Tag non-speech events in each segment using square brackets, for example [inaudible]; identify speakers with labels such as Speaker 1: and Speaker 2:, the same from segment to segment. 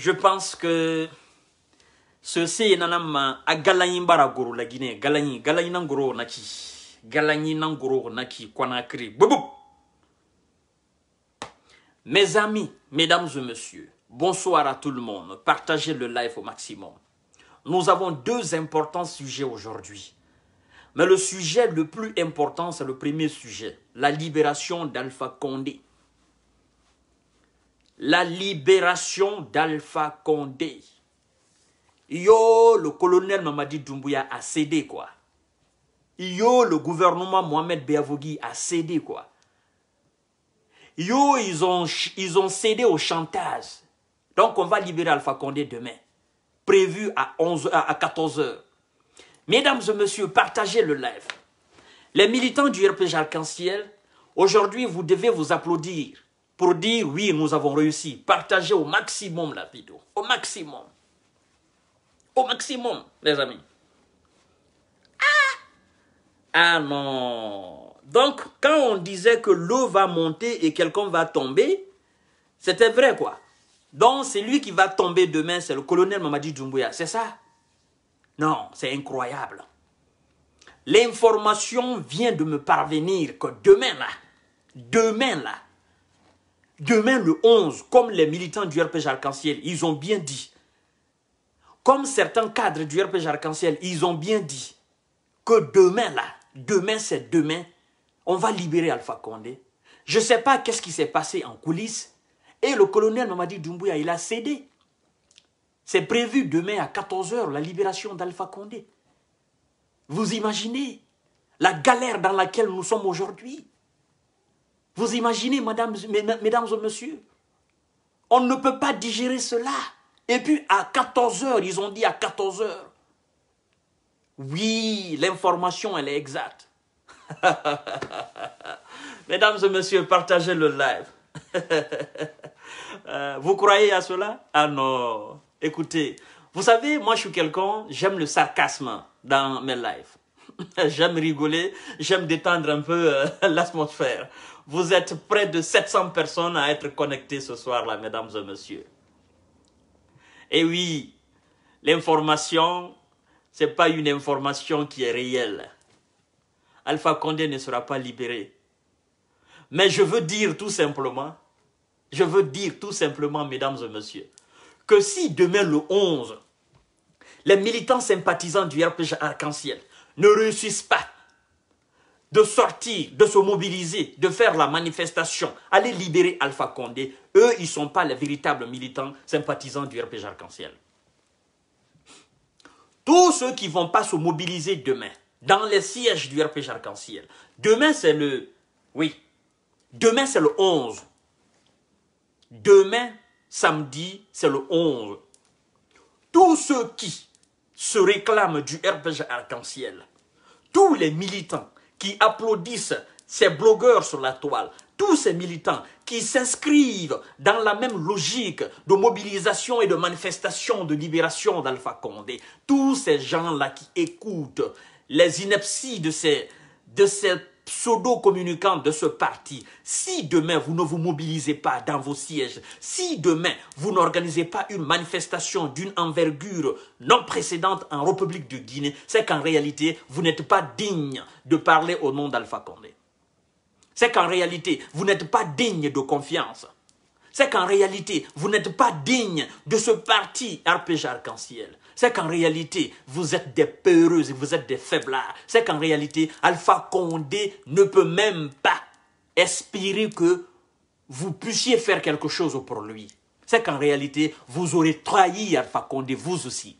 Speaker 1: je pense que ceci est un a la guinée Naki, Naki, Kwanakri, mes amis mesdames et messieurs bonsoir à tout le monde partagez le live au maximum nous avons deux importants sujets aujourd'hui mais le sujet le plus important c'est le premier sujet la libération d'alpha condé la libération d'Alpha Condé. Yo, le colonel Mamadi Doumbouya a cédé, quoi. Yo, le gouvernement Mohamed Beavogui a cédé, quoi. Yo, ils ont, ils ont cédé au chantage. Donc, on va libérer Alpha Condé demain, prévu à, 11, à 14h. Mesdames et messieurs, partagez le live. Les militants du RPG Arc-en-Ciel, aujourd'hui, vous devez vous applaudir pour dire oui, nous avons réussi. Partagez au maximum la vidéo. Au maximum. Au maximum, les amis. Ah, ah non. Donc, quand on disait que l'eau va monter et quelqu'un va tomber, c'était vrai quoi. Donc, c'est lui qui va tomber demain, c'est le colonel Mamadi Djumbuya, c'est ça Non, c'est incroyable. L'information vient de me parvenir que demain là, demain là, Demain, le 11, comme les militants du RPG Arc-en-Ciel, ils ont bien dit, comme certains cadres du RPG Arc-en-Ciel, ils ont bien dit que demain, là, demain, c'est demain, on va libérer Alpha Condé. Je ne sais pas qu'est-ce qui s'est passé en coulisses. Et le colonel Mamadi Doumbouya, il a cédé. C'est prévu demain à 14h, la libération d'Alpha Condé. Vous imaginez la galère dans laquelle nous sommes aujourd'hui vous imaginez, madame, mesdames et messieurs On ne peut pas digérer cela. Et puis à 14 heures, ils ont dit à 14 heures. Oui, l'information, elle est exacte. [laughs] mesdames et messieurs, partagez le live. [laughs] Euh, vous croyez à cela Ah non. Écoutez, vous savez, moi je suis quelqu'un, j'aime le sarcasme dans mes lives. [laughs] j'aime rigoler, j'aime détendre un peu euh, l'atmosphère. Vous êtes près de 700 personnes à être connectées ce soir-là, mesdames et messieurs. Et oui, l'information, ce n'est pas une information qui est réelle. Alpha Condé ne sera pas libéré. Mais je veux dire tout simplement, je veux dire tout simplement, mesdames et messieurs, que si demain le 11, les militants sympathisants du RPG Arc-en-Ciel ne réussissent pas de sortir, de se mobiliser, de faire la manifestation, aller libérer Alpha Condé, eux, ils ne sont pas les véritables militants sympathisants du RPG Arc-en-Ciel. Tous ceux qui ne vont pas se mobiliser demain, dans les sièges du RPG Arc-en-Ciel, demain c'est le... Oui, demain c'est le 11. Demain, samedi, c'est le 11. Tous ceux qui se réclament du RPG Arc-en-Ciel, tous les militants qui applaudissent ces blogueurs sur la toile, tous ces militants qui s'inscrivent dans la même logique de mobilisation et de manifestation de libération d'Alpha Condé, tous ces gens-là qui écoutent les inepties de ces, de ces pseudo communicant de ce parti, si demain vous ne vous mobilisez pas dans vos sièges, si demain vous n'organisez pas une manifestation d'une envergure non précédente en République de Guinée, c'est qu'en réalité, vous n'êtes pas digne de parler au nom d'Alpha Condé. C'est qu'en réalité, vous n'êtes pas digne de confiance c'est qu'en réalité, vous n'êtes pas digne de ce parti Arpège arc-en-ciel. C'est qu'en réalité, vous êtes des peureuses, vous êtes des faiblards. C'est qu'en réalité, Alpha Condé ne peut même pas espérer que vous puissiez faire quelque chose pour lui. C'est qu'en réalité, vous aurez trahi Alpha Condé, vous aussi.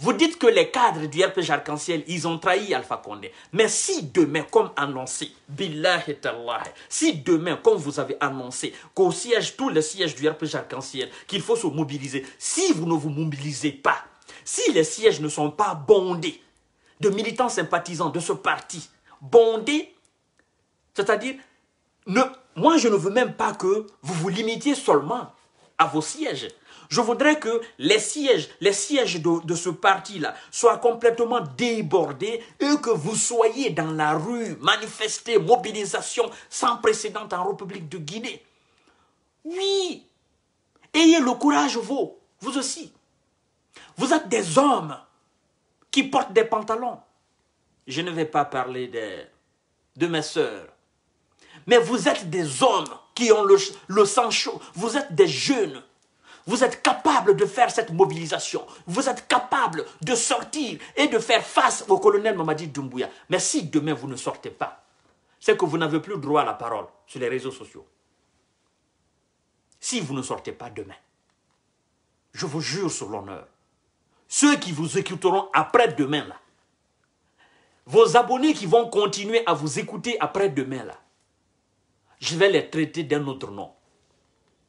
Speaker 1: Vous dites que les cadres du RPG Arc-en-Ciel, ils ont trahi Alpha Condé. Mais si demain, comme annoncé, si demain, comme vous avez annoncé, qu'au siège, tous les sièges du RPG Arc-en-Ciel, qu'il faut se mobiliser, si vous ne vous mobilisez pas, si les sièges ne sont pas bondés de militants sympathisants de ce parti, bondés, c'est-à-dire, moi je ne veux même pas que vous vous limitiez seulement à vos sièges. Je voudrais que les sièges, les sièges de, ce parti-là soient complètement débordés et que vous soyez dans la rue, manifestés, mobilisation sans précédent en République de Guinée. Oui, ayez le courage, vous, vous aussi. Vous êtes des hommes qui portent des pantalons. Je ne vais pas parler de, de mes sœurs. Mais vous êtes des hommes qui ont le sang chaud. Vous êtes des jeunes vous êtes capable de faire cette mobilisation. Vous êtes capable de sortir et de faire face au colonel Mamadi Doumbouya. Mais si demain vous ne sortez pas, c'est que vous n'avez plus droit à la parole sur les réseaux sociaux. Si vous ne sortez pas demain, je vous jure sur l'honneur, ceux qui vous écouteront après-demain, là, vos abonnés qui vont continuer à vous écouter après-demain, là, je vais les traiter d'un autre nom.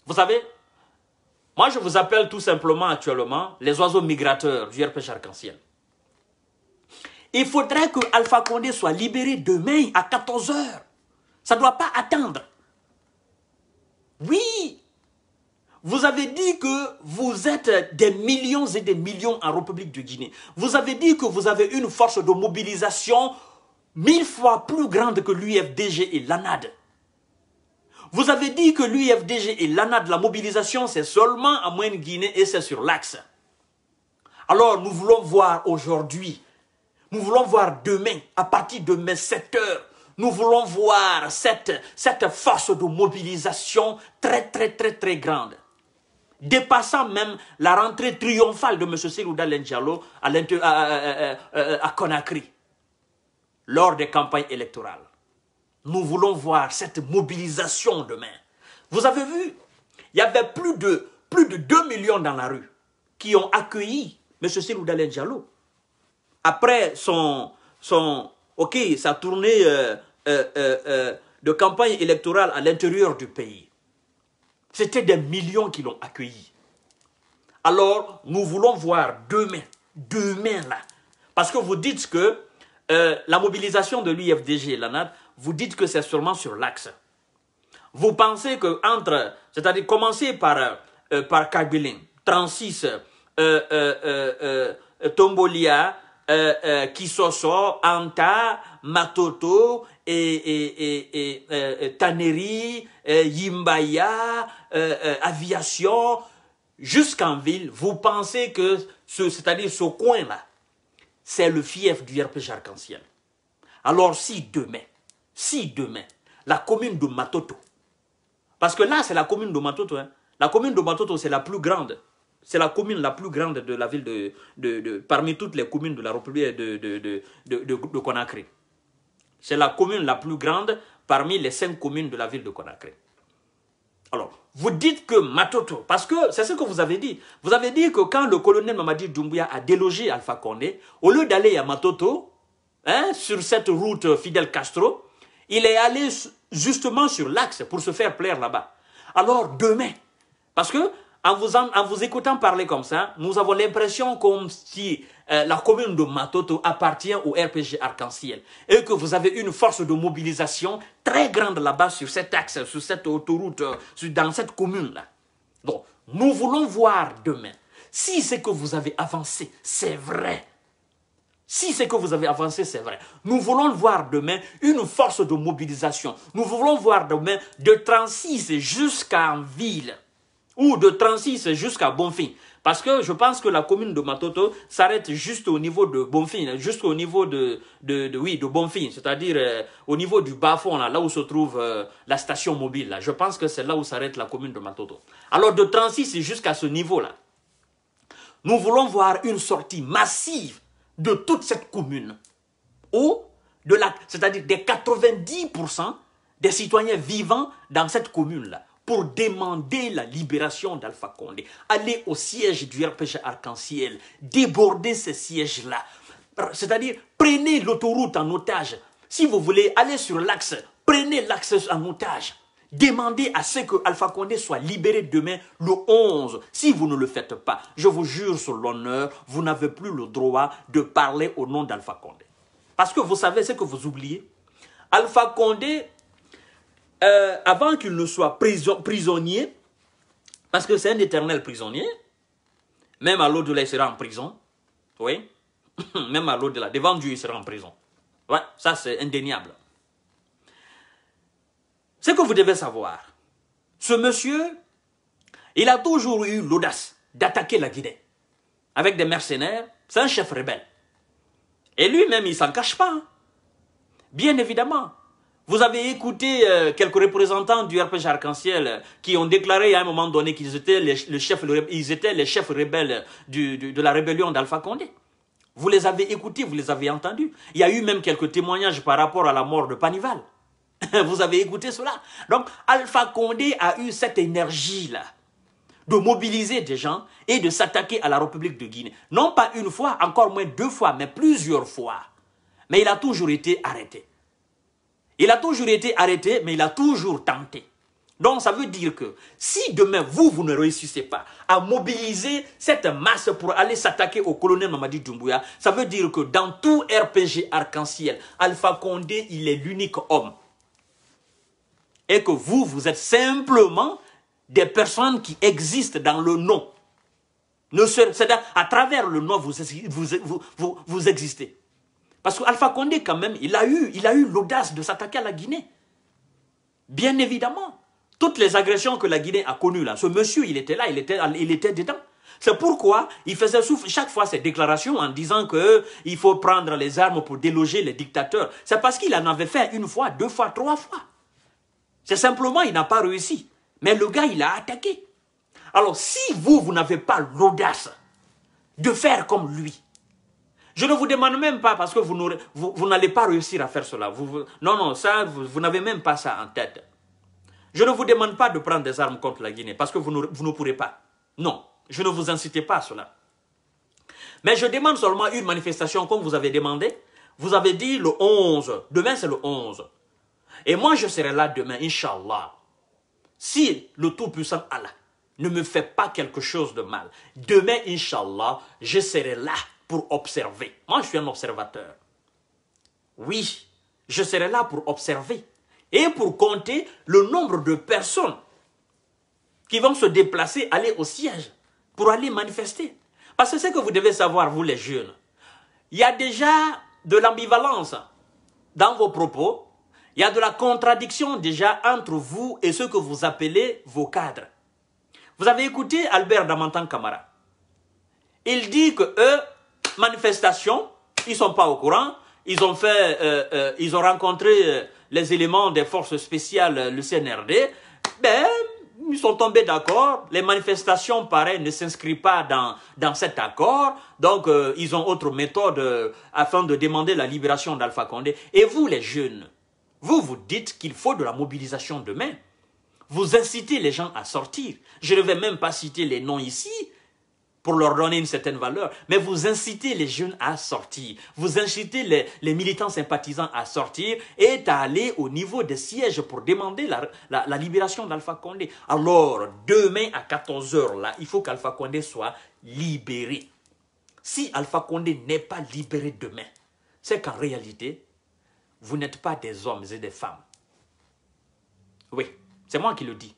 Speaker 1: Vous savez, moi, je vous appelle tout simplement actuellement les oiseaux migrateurs du RPG Arc-en-Ciel. Il faudrait que Alpha Condé soit libéré demain à 14h. Ça ne doit pas attendre. Oui, vous avez dit que vous êtes des millions et des millions en République de Guinée. Vous avez dit que vous avez une force de mobilisation mille fois plus grande que l'UFDG et l'ANAD. Vous avez dit que l'UFDG et l'ANA de la mobilisation, c'est seulement à moyenne Guinée et c'est sur l'axe. Alors nous voulons voir aujourd'hui, nous voulons voir demain, à partir de mes 7 h nous voulons voir cette, cette force de mobilisation très très très très grande dépassant même la rentrée triomphale de M. Sirouda Lendjalo à Conakry lors des campagnes électorales. Nous voulons voir cette mobilisation demain. Vous avez vu, il y avait plus de, plus de 2 millions dans la rue qui ont accueilli M. Silou Dalen Après son, son, ok, sa tournée euh, euh, euh, de campagne électorale à l'intérieur du pays, c'était des millions qui l'ont accueilli. Alors, nous voulons voir demain, demain là, parce que vous dites que la mobilisation de l'UFDG, NAD vous dites que c'est sûrement sur l'axe. Vous pensez que entre, c'est-à-dire commencer par, euh, euh, par Kabilin, Transis, euh, Tombolia, Kisoso, Anta, Matoto, et, et, Taneri, Yimbaya, Aviation, jusqu'en ville, vous pensez que c'est-à-dire ce coin-là, c'est le fief du RPG arc-en-ciel. Alors si demain, si demain, la commune de Matoto, parce que là, c'est la commune de Matoto, hein. la commune de Matoto, c'est la plus grande, c'est la commune la plus grande de la ville de, de, parmi toutes les communes de la République de, de Conakry. C'est la commune la plus grande parmi les cinq communes de la ville de Conakry. Alors, vous dites que Matoto, parce que c'est ce que vous avez dit. Vous avez dit que quand le colonel Mamadi Doumbouya a délogé Alpha Condé, au lieu d'aller à Matoto, hein, sur cette route euh, Fidel Castro, il est allé justement sur l'axe pour se faire plaire là-bas. Alors demain, parce que en vous, en, vous écoutant parler comme ça, nous avons l'impression comme si euh, la commune de Matoto appartient au RPG Arc-en-Ciel et que vous avez une force de mobilisation très grande là-bas sur cet axe, sur cette autoroute, euh, dans cette commune-là. Donc, nous voulons voir demain si c'est que vous avez avancé, c'est vrai, si c'est que vous avez avancé, c'est vrai. Nous voulons voir demain une force de mobilisation. Nous voulons voir demain de 36 jusqu'à ville ou de 36 jusqu'à Bonfin. Parce que je pense que la commune de Matoto s'arrête juste au niveau de Bonfin, juste au niveau de, de, oui, de Bonfin, c'est-à-dire euh, au niveau du bas-fond, là, où se trouve euh, la station mobile. Je pense que c'est là où s'arrête la commune de Matoto. Alors de 36 jusqu'à ce niveau-là, nous voulons voir une sortie massive de toute cette commune, ou de la, c'est-à-dire des 90% des citoyens vivant dans cette commune-là, pour demander la libération d'Alpha Condé. Aller au siège du RPG Arc-en-Ciel, déborder ce siège là cest C'est-à-dire, prenez l'autoroute en otage. Si vous voulez aller sur l'axe, prenez l'axe en otage. Demandez à ce que Alpha Condé soit libéré demain le 11. Si vous ne le faites pas, je vous jure sur l'honneur, vous n'avez plus le droit de parler au nom d'Alpha Condé. Parce que vous savez ce que vous oubliez. Alpha Condé, euh, avant qu'il ne soit prisonnier, parce que c'est un éternel prisonnier, même à l'au-delà, il sera en prison. Oui, [coughs] même à l'au-delà, devant Dieu, il sera en prison. Ouais, ça c'est indéniable. Ce que vous devez savoir, ce monsieur, il a toujours eu l'audace d'attaquer la Guinée avec des mercenaires, c'est un chef rebelle. Et lui-même, il ne s'en cache pas. Hein. Bien évidemment. Vous avez écouté euh, quelques représentants du RPG Arc-en-Ciel euh, qui ont déclaré à un moment donné qu'ils étaient les, chef, ils étaient les chefs rebelles de la rébellion d'Alpha Condé. Vous les avez écoutés, vous les avez entendus. Il y a eu même quelques témoignages par rapport à la mort de Panival. [laughs] Vous avez écouté cela Donc, Alpha Condé a eu cette énergie-là de mobiliser des gens et de s'attaquer à la République de Guinée. Non pas une fois, encore moins deux fois, mais plusieurs fois. Mais il a toujours été arrêté. Il a toujours été arrêté, mais il a toujours tenté. Donc ça veut dire que si demain vous, vous ne réussissez pas à mobiliser cette masse pour aller s'attaquer au colonel Mamadi Doumbouya, ça veut dire que dans tout RPG arc-en-ciel, Alpha Condé, il est l'unique homme et que vous, vous êtes simplement des personnes qui existent dans le nom. C'est-à-dire, à travers le nom, vous, vous, existez. Parce qu'Alpha Condé, quand même, il a eu il a eu l'audace de s'attaquer à la Guinée. Bien évidemment. Toutes les agressions que la Guinée a connues, là, ce monsieur, il était là, il était, il était dedans. C'est pourquoi il faisait chaque fois ses déclarations en disant qu'il faut prendre les armes pour déloger les dictateurs. C'est parce qu'il en avait fait une fois, deux fois, trois fois. C'est simplement, il n'a pas réussi. Mais le gars, il a attaqué. Alors, si vous, vous n'avez pas l'audace de faire comme lui, je ne vous demande même pas parce que vous n'allez pas réussir à faire cela. non, non, ça, vous, n'avez même pas ça en tête. Je ne vous demande pas de prendre des armes contre la Guinée parce que vous ne, vous pourrez pas. Non, je ne vous incite pas à cela. Mais je demande seulement une manifestation comme vous avez demandé. Vous avez dit le 11. Demain, c'est le 11. Et moi, je serai là demain, Inch'Allah. Si le Tout-Puissant Allah ne me fait pas quelque chose de mal, demain, Inch'Allah, je serai là pour observer. Moi, je suis un observateur. Oui, je serai là pour observer et pour compter le nombre de personnes qui vont se déplacer, aller au siège pour aller manifester. Parce que c'est ce que vous devez savoir, vous les jeunes, il y a déjà de l'ambivalence dans vos propos il y a de la contradiction déjà entre vous et ce que vous appelez vos cadres. Vous avez écouté Albert Damantan Kamara. Il dit que eux, manifestation, ils ne sont pas au courant. Ils ont, fait, euh, euh, ils ont rencontré euh, les éléments des forces spéciales, le CNRD. Ben, ils sont tombés d'accord. Les manifestations, pareil, ne s'inscrivent pas dans, cet accord. Donc, ils ont autre méthode afin de demander la libération d'Alpha Condé. Et vous, les jeunes, vous vous dites qu'il faut de la mobilisation demain. Vous incitez les gens à sortir. Je ne vais même pas citer les noms ici pour leur donner une certaine valeur, mais vous incitez les jeunes à sortir. Vous incitez les, militants sympathisants à sortir et à aller au niveau des sièges pour demander la, libération d'Alpha Condé. Alors, demain à 14h, là, il faut qu'Alpha Condé soit libéré. Si Alpha Condé n'est pas libéré demain, c'est qu'en réalité, vous n'êtes pas des hommes et des femmes. Oui, c'est moi qui le dis.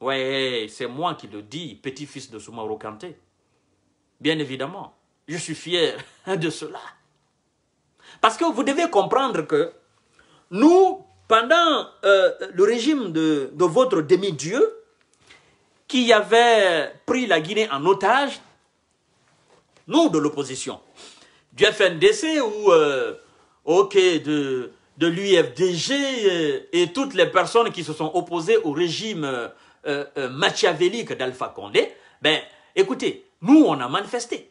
Speaker 1: Oui, c'est moi qui le dis, petit-fils de Soumaoro Kanté. Bien évidemment, je suis fier [laughs] de cela. Parce que vous devez comprendre que nous, pendant euh, le régime de, votre demi-dieu, qui avait pris la Guinée en otage, nous de l'opposition, du FNDC ou ok, de, de l'UFDG euh, et toutes les personnes qui se sont opposées au régime euh, euh, machiavélique d'Alpha Condé, ben, écoutez, nous, on a manifesté.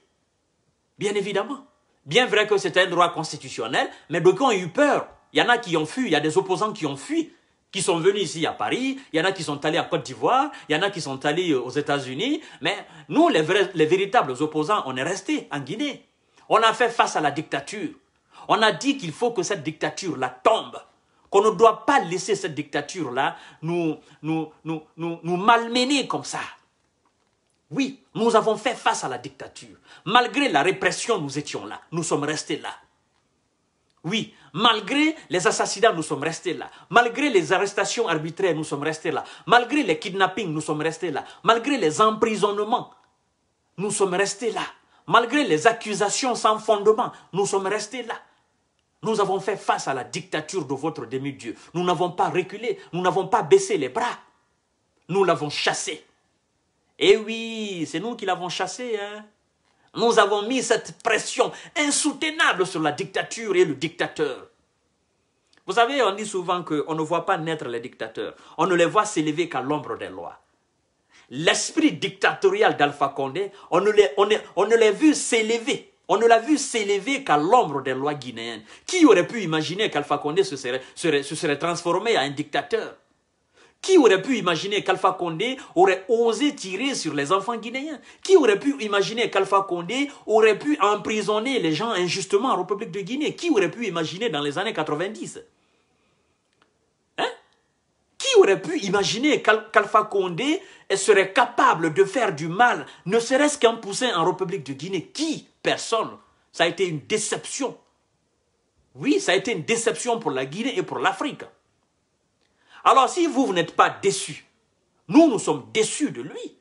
Speaker 1: Bien évidemment. Bien vrai que c'était un droit constitutionnel, mais beaucoup ont eu peur. Il y en a qui ont fui, il y a des opposants qui ont fui, qui sont venus ici à Paris, il y en a qui sont allés à Côte d'Ivoire, il y en a qui sont allés aux États-Unis, mais nous, les, les véritables opposants, on est restés en Guinée. On a fait face à la dictature. On a dit qu'il faut que cette dictature-là tombe, qu'on ne doit pas laisser cette dictature-là nous, nous, nous, nous, malmener comme ça. Oui, nous avons fait face à la dictature. Malgré la répression, nous étions là. Nous sommes restés là. Oui, malgré les assassinats, nous sommes restés là. Malgré les arrestations arbitraires, nous sommes restés là. Malgré les kidnappings, nous sommes restés là. Malgré les emprisonnements, nous sommes restés là. Malgré les accusations sans fondement, nous sommes restés là. Nous avons fait face à la dictature de votre demi-dieu. Nous n'avons pas reculé, nous n'avons pas baissé les bras. Nous l'avons chassé. Et eh oui, c'est nous qui l'avons chassé. Hein. Nous avons mis cette pression insoutenable sur la dictature et le dictateur. Vous savez, on dit souvent qu'on ne voit pas naître les dictateurs. On ne les voit s'élever qu'à l'ombre des lois. L'esprit dictatorial d'Alpha Condé, on ne l'a on, ne vu s'élever on ne l'a vu s'élever qu'à l'ombre des lois guinéennes. Qui aurait pu imaginer qu'Alpha Condé se serait, transformé en un dictateur qui aurait pu imaginer qu'Alpha Condé aurait osé tirer sur les enfants guinéens Qui aurait pu imaginer qu'Alpha Condé aurait pu emprisonner les gens injustement en République de Guinée Qui aurait pu imaginer dans les années 90 aurait pu imaginer qu'Alpha Condé serait capable de faire du mal, ne serait-ce qu'en poussant en République de Guinée Qui Personne. Ça a été une déception. Oui, ça a été une déception pour la Guinée et pour l'Afrique. Alors si vous, vous n'êtes pas déçus, nous, nous sommes déçus de lui.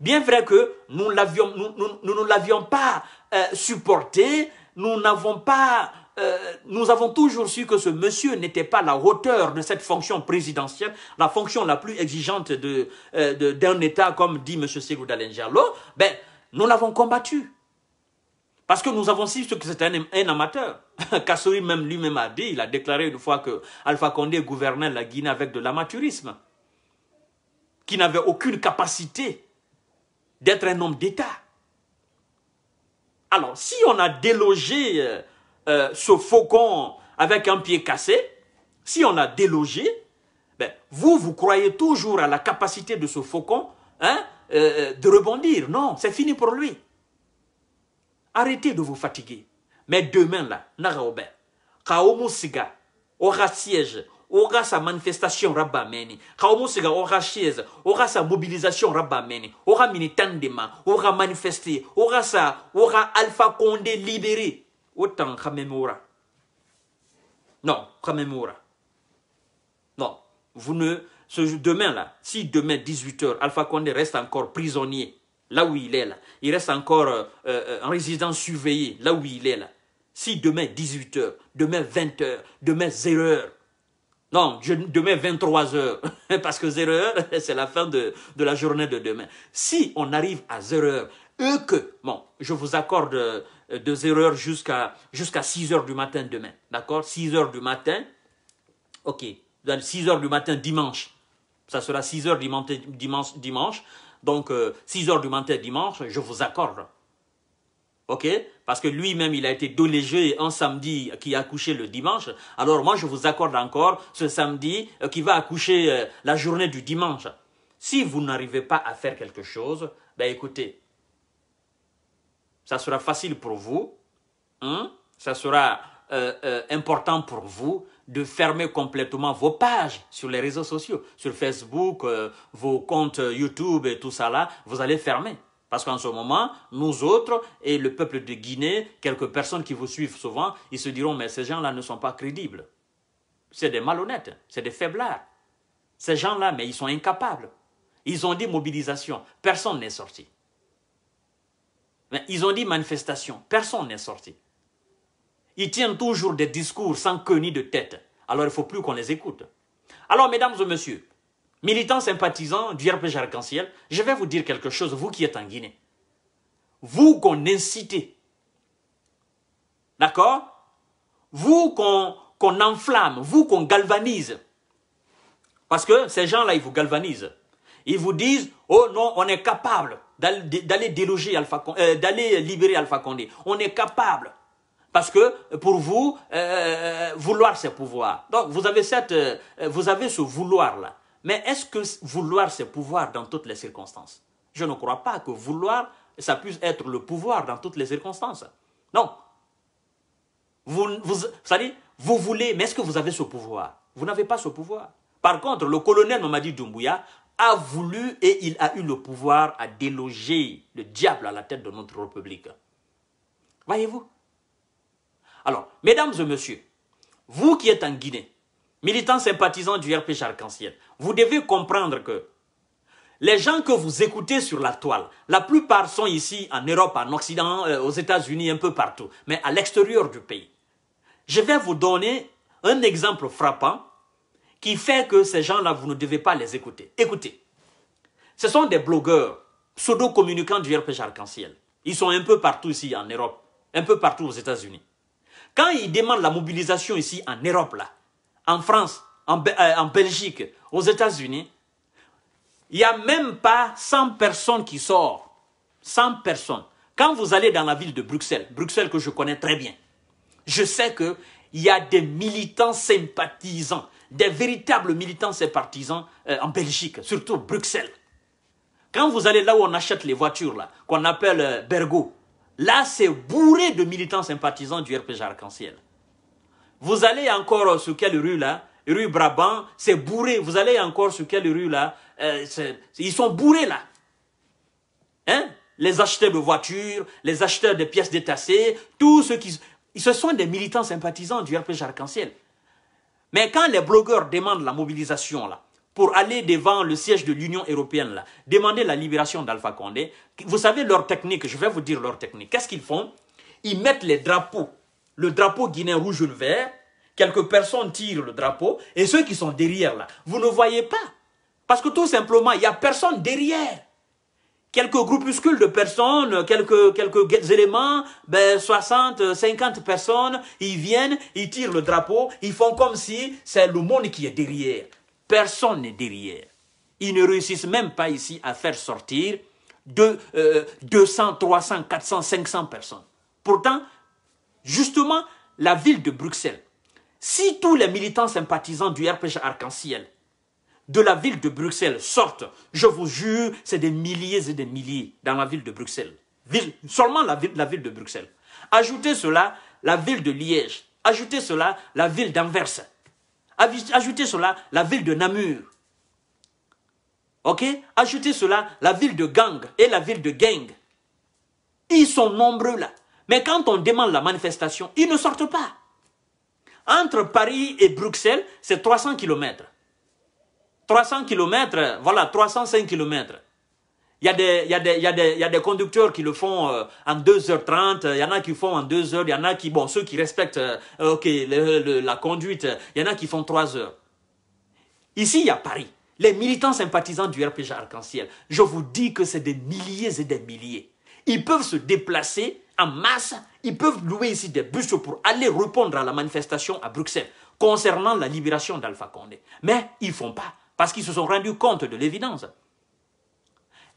Speaker 1: Bien vrai que nous ne l'avions pas euh, supporté, nous n'avons pas euh, nous avons toujours su que ce monsieur n'était pas la hauteur de cette fonction présidentielle, la fonction la plus exigeante euh, d'un État, comme dit M. Ségou Dalenjalo, ben, nous l'avons combattu. Parce que nous avons su que c'était un, amateur. [laughs] Kassouri même lui-même a dit, il a déclaré une fois que Alpha Condé gouvernait la Guinée avec de l'amateurisme, qui n'avait aucune capacité d'être un homme d'État. Alors, si on a délogé euh, euh, ce faucon avec un pied cassé, si on a délogé, ben, vous, vous croyez toujours à la capacité de ce faucon hein, euh, de rebondir. Non, c'est fini pour lui. Arrêtez de vous fatiguer. Mais demain, là, Naraobe, Kaomu aura siège, aura sa manifestation Rabameni, Kaomu Siga aura siège, aura sa mobilisation Rabameni, aura militandema, aura manifesté, aura sa, aura Alpha Condé libéré. Autant Khamemoura. Non, Khamemoura. Non, vous ne... Ce demain là, si demain 18h, Alpha Condé reste encore prisonnier, là où il est là, il reste encore euh, euh, en résidence surveillée, là où il est là. Si demain 18h, demain 20h, demain 0h, non, demain 23 h [laughs] parce que 0 h [laughs] c'est la fin de, la journée de demain. Si on arrive à 0 h eux que, bon, je vous accorde deux 0 jusqu'à 6h du matin demain. D'accord 6h du matin. OK. 6h du matin dimanche. Ça sera 6h dimanche, dimanche, dimanche. Donc, 6h euh, du matin dimanche, je vous accorde. OK Parce que lui-même, il a été dolégé un samedi qui a accouché le dimanche. Alors, moi, je vous accorde encore ce samedi euh, qui va accoucher euh, la journée du dimanche. Si vous n'arrivez pas à faire quelque chose, ben écoutez, ça sera facile pour vous, hein. ça sera euh, euh, important pour vous de fermer complètement vos pages sur les réseaux sociaux, sur Facebook, euh, vos comptes YouTube et tout ça là, vous allez fermer. Parce qu'en ce moment, nous autres et le peuple de Guinée, quelques personnes qui vous suivent souvent, ils se diront, mais ces gens-là ne sont pas crédibles. C'est des malhonnêtes, c'est des faiblards. Ces gens-là, mais ils sont incapables. Ils ont des mobilisations. Personne n'est sorti. Ils ont dit manifestation. Personne n'est sorti. Ils tiennent toujours des discours sans queue ni de tête. Alors il ne faut plus qu'on les écoute. Alors, mesdames et messieurs, militants sympathisants du RPG Arc-en-Ciel, je vais vous dire quelque chose, vous qui êtes en Guinée. Vous qu'on incite. d'accord Vous qu'on enflamme, vous qu'on galvanise. Parce que ces gens-là, ils vous galvanisent. Ils vous disent, oh non, on est capable d'aller déloger Alpha, euh, d'aller libérer Alpha Condé. On est capable. Parce que euh, pour vous, euh, vouloir c'est pouvoir. Donc vous avez, cette, vous avez ce vouloir-là. Mais est-ce que vouloir c'est pouvoir dans toutes les circonstances Je ne crois pas que vouloir, ça puisse être le pouvoir dans toutes les circonstances. Non. Vous, vous, vous voulez, mais est-ce que vous avez ce pouvoir Vous n'avez pas ce pouvoir. Par contre, le colonel Mamadi Doumbouya, a voulu et il a eu le pouvoir à déloger le diable à la tête de notre République. Voyez-vous Alors, mesdames et messieurs, vous qui êtes en Guinée, militants sympathisants du RP Arc-en-Ciel, vous devez comprendre que les gens que vous écoutez sur la toile, la plupart sont ici en Europe, en Occident, euh, aux États-Unis, un peu partout, mais à l'extérieur du pays. Je vais vous donner un exemple frappant qui fait que ces gens-là, vous ne devez pas les écouter. Écoutez, ce sont des blogueurs, pseudo-communicants du RPG Arc-en-Ciel. Ils sont un peu partout ici en Europe, un peu partout aux États-Unis. Quand ils demandent la mobilisation ici en Europe, là, en France, en, euh, en Belgique, aux États-Unis, il n'y a même pas 100 personnes qui sortent. 100 personnes. Quand vous allez dans la ville de Bruxelles, Bruxelles que je connais très bien, je sais qu'il y a des militants sympathisants des véritables militants et partisans euh, en Belgique, surtout Bruxelles. Quand vous allez là où on achète les voitures, là, qu'on appelle euh, Bergo, là c'est bourré de militants sympathisants du RPG Arc-en-Ciel. Vous allez encore sur quelle rue là Rue Brabant, c'est bourré. Vous allez encore sur quelle rue là euh, Ils sont bourrés là. Hein Les acheteurs de voitures, les acheteurs de pièces détachées, tous ceux qui... Ce sont des militants sympathisants du RPG Arc-en-Ciel. Mais quand les blogueurs demandent la mobilisation là, pour aller devant le siège de l'Union européenne, là, demander la libération d'Alpha Condé, vous savez leur technique, je vais vous dire leur technique. Qu'est-ce qu'ils font Ils mettent les drapeaux, le drapeau guinéen rouge et vert, quelques personnes tirent le drapeau, et ceux qui sont derrière là, vous ne voyez pas. Parce que tout simplement, il n'y a personne derrière quelques groupuscules de personnes, quelques, éléments, 60, ben, 50 personnes, ils viennent, ils tirent le drapeau, ils font comme si c'est le monde qui est derrière. Personne n'est derrière. Ils ne réussissent même pas ici à faire sortir de, 200, 300, 400, 500 personnes. Pourtant, justement, la ville de Bruxelles, si tous les militants sympathisants du RPG arc-en-ciel de la ville de Bruxelles sortent, je vous jure, c'est des milliers et des milliers dans la ville de Bruxelles. seulement la ville, la ville de Bruxelles. Ajoutez cela, la ville de Liège. Ajoutez cela, la ville d'Anvers. Ajoutez cela, la ville de Namur. Ok Ajoutez cela, la ville de Gang et la ville de Gang. Ils sont nombreux là. Mais quand on demande la manifestation, ils ne sortent pas. Entre Paris et Bruxelles, c'est 300 kilomètres. 300 km, voilà, 305 km. Il y, a des, y y conducteurs qui le font euh, en 2h30, il y en a qui font en 2h, il y en a qui, bon, ceux qui respectent euh, la conduite, il y en a qui font 3 h Ici, il y a Paris. Les militants sympathisants du RPG Arc-en-Ciel, je vous dis que c'est des milliers et des milliers. Ils peuvent se déplacer en masse, ils peuvent louer ici des bus pour aller répondre à la manifestation à Bruxelles concernant la libération d'Alpha Condé. Mais ils ne font pas parce qu'ils se sont rendus compte de l'évidence.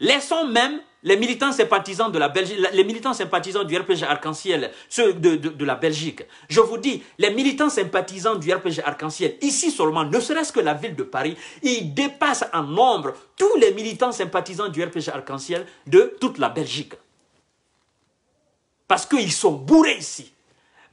Speaker 1: Laissons même les militants sympathisants de la Belgique, les militants sympathisants du RPG Arc-en-Ciel, ceux de, de, la Belgique. Je vous dis, les militants sympathisants du RPG Arc-en-Ciel, ici seulement, ne serait-ce que la ville de Paris, ils dépassent en nombre tous les militants sympathisants du RPG Arc-en-Ciel de toute la Belgique. Parce qu'ils sont bourrés ici.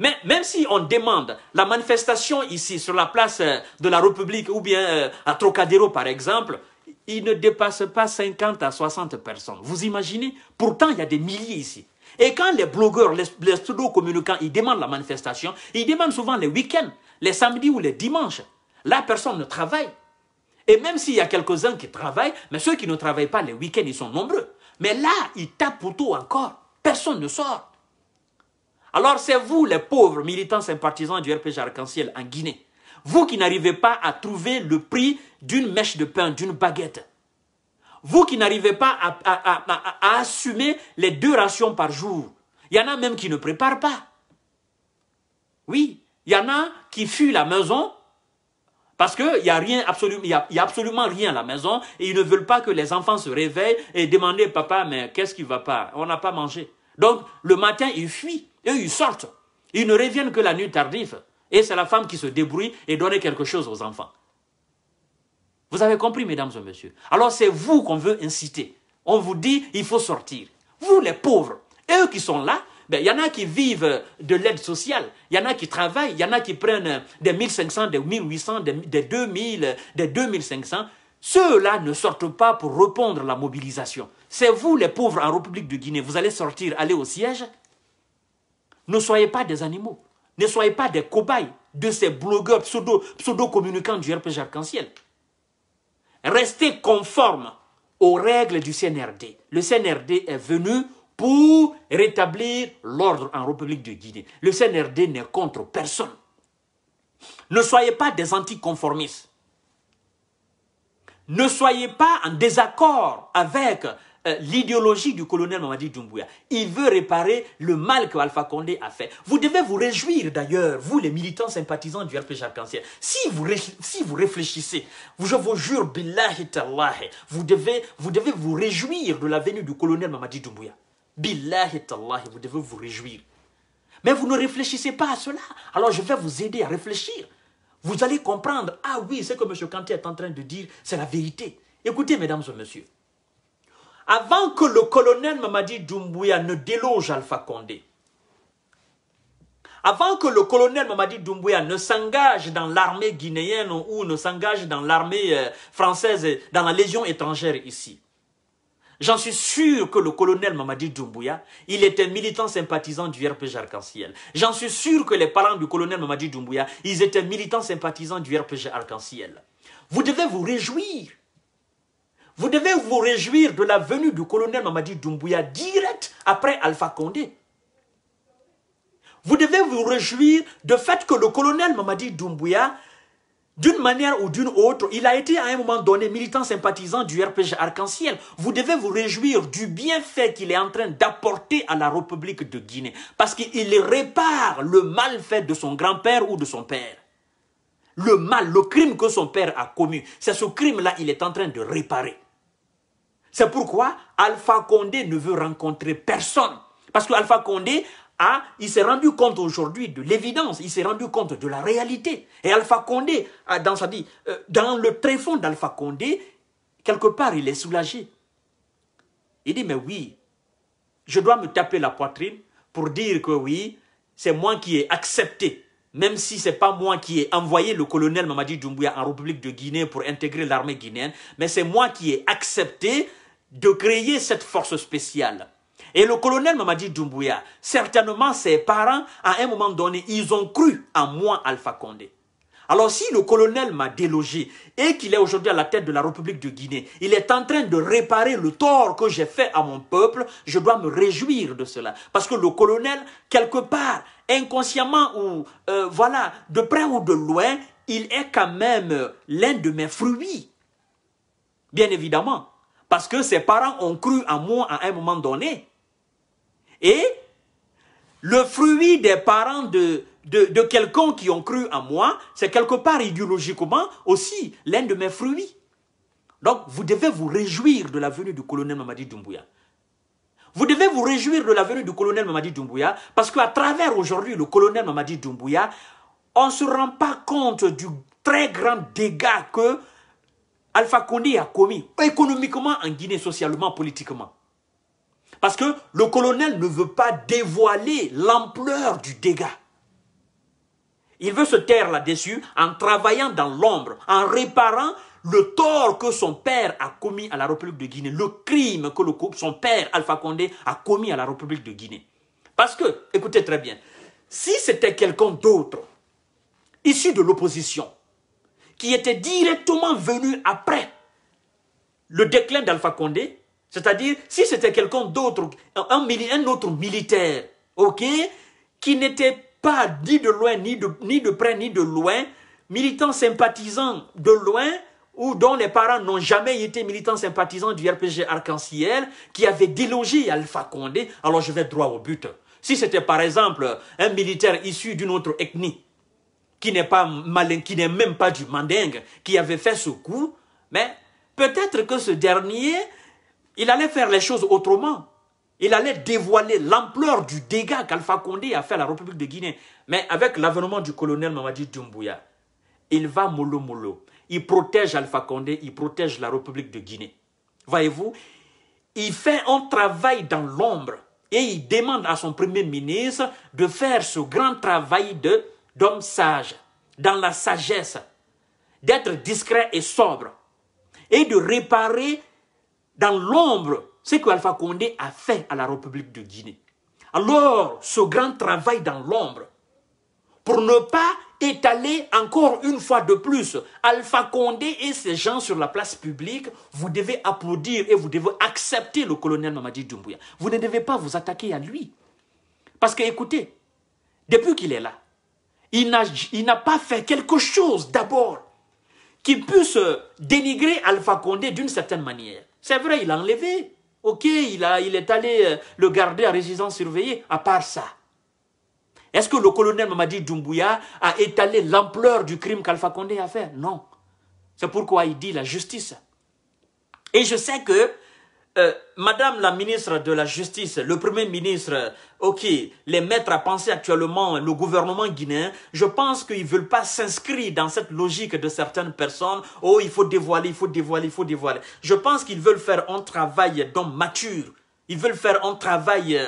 Speaker 1: Mais même si on demande la manifestation ici sur la place euh, de la République ou bien euh, à Trocadéro par exemple, il ne dépasse pas 50 à 60 personnes. Vous imaginez Pourtant, il y a des milliers ici. Et quand les blogueurs, les, les pseudo-communicants, ils demandent la manifestation, ils demandent souvent les week-ends, les samedis ou les dimanches. Là, personne ne travaille. Et même s'il y a quelques-uns qui travaillent, mais ceux qui ne travaillent pas les week-ends, ils sont nombreux. Mais là, ils tapent pour tout encore. Personne ne sort. Alors c'est vous, les pauvres militants sympathisants du RPG Arc-en-Ciel en Guinée, vous qui n'arrivez pas à trouver le prix d'une mèche de pain, d'une baguette, vous qui n'arrivez pas à, assumer les deux rations par jour, il y en a même qui ne préparent pas. Oui, il y en a qui fuient la maison parce qu'il n'y a, rien, absolument, y a, absolument rien à la maison et ils ne veulent pas que les enfants se réveillent et demandent Papa, mais qu'est-ce qui ne va pas On n'a pas mangé. » Donc, le matin, ils fuient. Et ils sortent. Ils ne reviennent que la nuit tardive. Et c'est la femme qui se débrouille et donne quelque chose aux enfants. Vous avez compris, mesdames et messieurs. Alors c'est vous qu'on veut inciter. On vous dit, il faut sortir. Vous, les pauvres, eux qui sont là, il ben, y en a qui vivent de l'aide sociale, il y en a qui travaillent, il y en a qui prennent des 1500, des 1800, des, des 2000, des 2500. Ceux-là ne sortent pas pour répondre à la mobilisation. C'est vous, les pauvres en République de Guinée, vous allez sortir, aller au siège ne soyez pas des animaux. Ne soyez pas des cobayes de ces blogueurs pseudo-communicants du RPG Arc-en-Ciel. Restez conformes aux règles du CNRD. Le CNRD est venu pour rétablir l'ordre en République de Guinée. Le CNRD n'est contre personne. Ne soyez pas des anticonformistes. Ne soyez pas en désaccord avec euh, l'idéologie du colonel Mamadi Doumbouya. Il veut réparer le mal que Alpha Condé a fait. Vous devez vous réjouir d'ailleurs, vous les militants sympathisants du RPG arc Si vous, si vous réfléchissez, je vous jure, billahi vous devez, vous devez vous réjouir de la venue du colonel Mamadi Doumbouya. Billahi tallahi, vous devez vous réjouir. Mais vous ne réfléchissez pas à cela. Alors je vais vous aider à réfléchir. Vous allez comprendre, ah oui, ce que M. Kanté est en train de dire, c'est la vérité. Écoutez, mesdames et messieurs, avant que le colonel Mamadi Doumbouya ne déloge Alpha Condé, avant que le colonel Mamadi Doumbouya ne s'engage dans l'armée guinéenne ou ne s'engage dans l'armée euh, française, dans la légion étrangère ici, J'en suis sûr que le colonel Mamadi Doumbouya, il était militant sympathisant du RPG Arc-en-Ciel. J'en suis sûr que les parents du colonel Mamadi Doumbouya, ils étaient militants sympathisants du RPG Arc-en-Ciel. Vous devez vous réjouir vous devez vous réjouir de la venue du colonel Mamadi Doumbouya direct après Alpha Condé. Vous devez vous réjouir du fait que le colonel Mamadi Doumbouya, d'une manière ou d'une autre, il a été à un moment donné militant sympathisant du RPG Arc-en-Ciel. Vous devez vous réjouir du bienfait qu'il est en train d'apporter à la République de Guinée. Parce qu'il répare le mal fait de son grand-père ou de son père. Le mal, le crime que son père a commis, c'est ce crime-là qu'il est en train de réparer. C'est pourquoi Alpha Condé ne veut rencontrer personne. Parce que Alpha Condé a, il s'est rendu compte aujourd'hui de l'évidence, il s'est rendu compte de la réalité. Et Alpha Condé, a, dans, sa vie, euh, dans le tréfonds d'Alpha Condé, quelque part, il est soulagé. Il dit, mais oui, je dois me taper la poitrine pour dire que oui, c'est moi qui ai accepté, même si ce n'est pas moi qui ai envoyé le colonel Mamadi Doumbouya en République de Guinée pour intégrer l'armée guinéenne, mais c'est moi qui ai accepté de créer cette force spéciale. Et le colonel m'a dit « Dumbuya, certainement ses parents, à un moment donné, ils ont cru en moi, Alpha Condé. Alors si le colonel m'a délogé et qu'il est aujourd'hui à la tête de la République de Guinée, il est en train de réparer le tort que j'ai fait à mon peuple, je dois me réjouir de cela. Parce que le colonel, quelque part, inconsciemment ou euh, voilà, de près ou de loin, il est quand même euh, l'un de mes fruits. Bien évidemment. Parce que ses parents ont cru en moi à un moment donné. Et le fruit des parents de, de, quelqu'un qui ont cru en moi, c'est quelque part idéologiquement aussi l'un de mes fruits. Donc, vous devez vous réjouir de la venue du colonel Mamadi Doumbouya. Vous devez vous réjouir de la venue du colonel Mamadi Doumbouya parce qu'à travers aujourd'hui le colonel Mamadi Doumbouya, on ne se rend pas compte du très grand dégât que Alpha Condé a commis, économiquement en Guinée, socialement, politiquement. Parce que le colonel ne veut pas dévoiler l'ampleur du dégât. Il veut se taire là-dessus en travaillant dans l'ombre, en réparant le tort que son père a commis à la République de Guinée, le crime que son père, Alpha Condé, a commis à la République de Guinée. Parce que, écoutez très bien, si c'était quelqu'un d'autre, issu de l'opposition, qui était directement venu après le déclin d'Alpha Condé, c'est-à-dire si c'était quelqu'un d'autre, un, autre militaire, ok, qui n'était pas dit de loin, ni de, ni de près, ni de loin, militant sympathisant de loin, ou dont les parents n'ont jamais été militants sympathisants du RPG Arc-en-Ciel, qui avait délogé Alpha Condé, alors je vais droit au but. Si c'était par exemple un militaire issu d'une autre ethnie, qui n'est pas n'est même pas du mandingue, qui avait fait ce coup, mais peut-être que ce dernier, il allait faire les choses autrement. Il allait dévoiler l'ampleur du dégât qu'Alpha Condé a fait à la République de Guinée. Mais avec l'avènement du colonel Mamadi Doumbouya, il va Molo mollo. Il protège Alpha Condé, il protège la République de Guinée. Voyez-vous, il fait un travail dans l'ombre et il demande à son premier ministre de faire ce grand travail de D'hommes sage, dans la sagesse, d'être discret et sobre, et de réparer dans l'ombre ce que Alpha Condé a fait à la République de Guinée. Alors, ce grand travail dans l'ombre, pour ne pas étaler encore une fois de plus Alpha Condé et ses gens sur la place publique, vous devez applaudir et vous devez accepter le colonel Mamadi Doumbouya. Vous ne devez pas vous attaquer à lui. Parce que, écoutez, depuis qu'il est là, il n'a pas fait quelque chose d'abord qui puisse dénigrer Alpha Condé d'une certaine manière. C'est vrai, il l'a enlevé. Ok, il, a, il est allé euh, le garder à résidence surveillée. À part ça, est-ce que le colonel Mamadi Doumbouya a étalé l'ampleur du crime qu'Alpha Condé a fait Non. C'est pourquoi il dit la justice. Et je sais que euh, madame la ministre de la Justice, le Premier ministre, euh, ok, les maîtres à penser actuellement, euh, le gouvernement guinéen, je pense qu'ils ne veulent pas s'inscrire dans cette logique de certaines personnes, oh, il faut dévoiler, il faut dévoiler, il faut dévoiler. Je pense qu'ils veulent faire un travail d'homme mature. Ils veulent faire un travail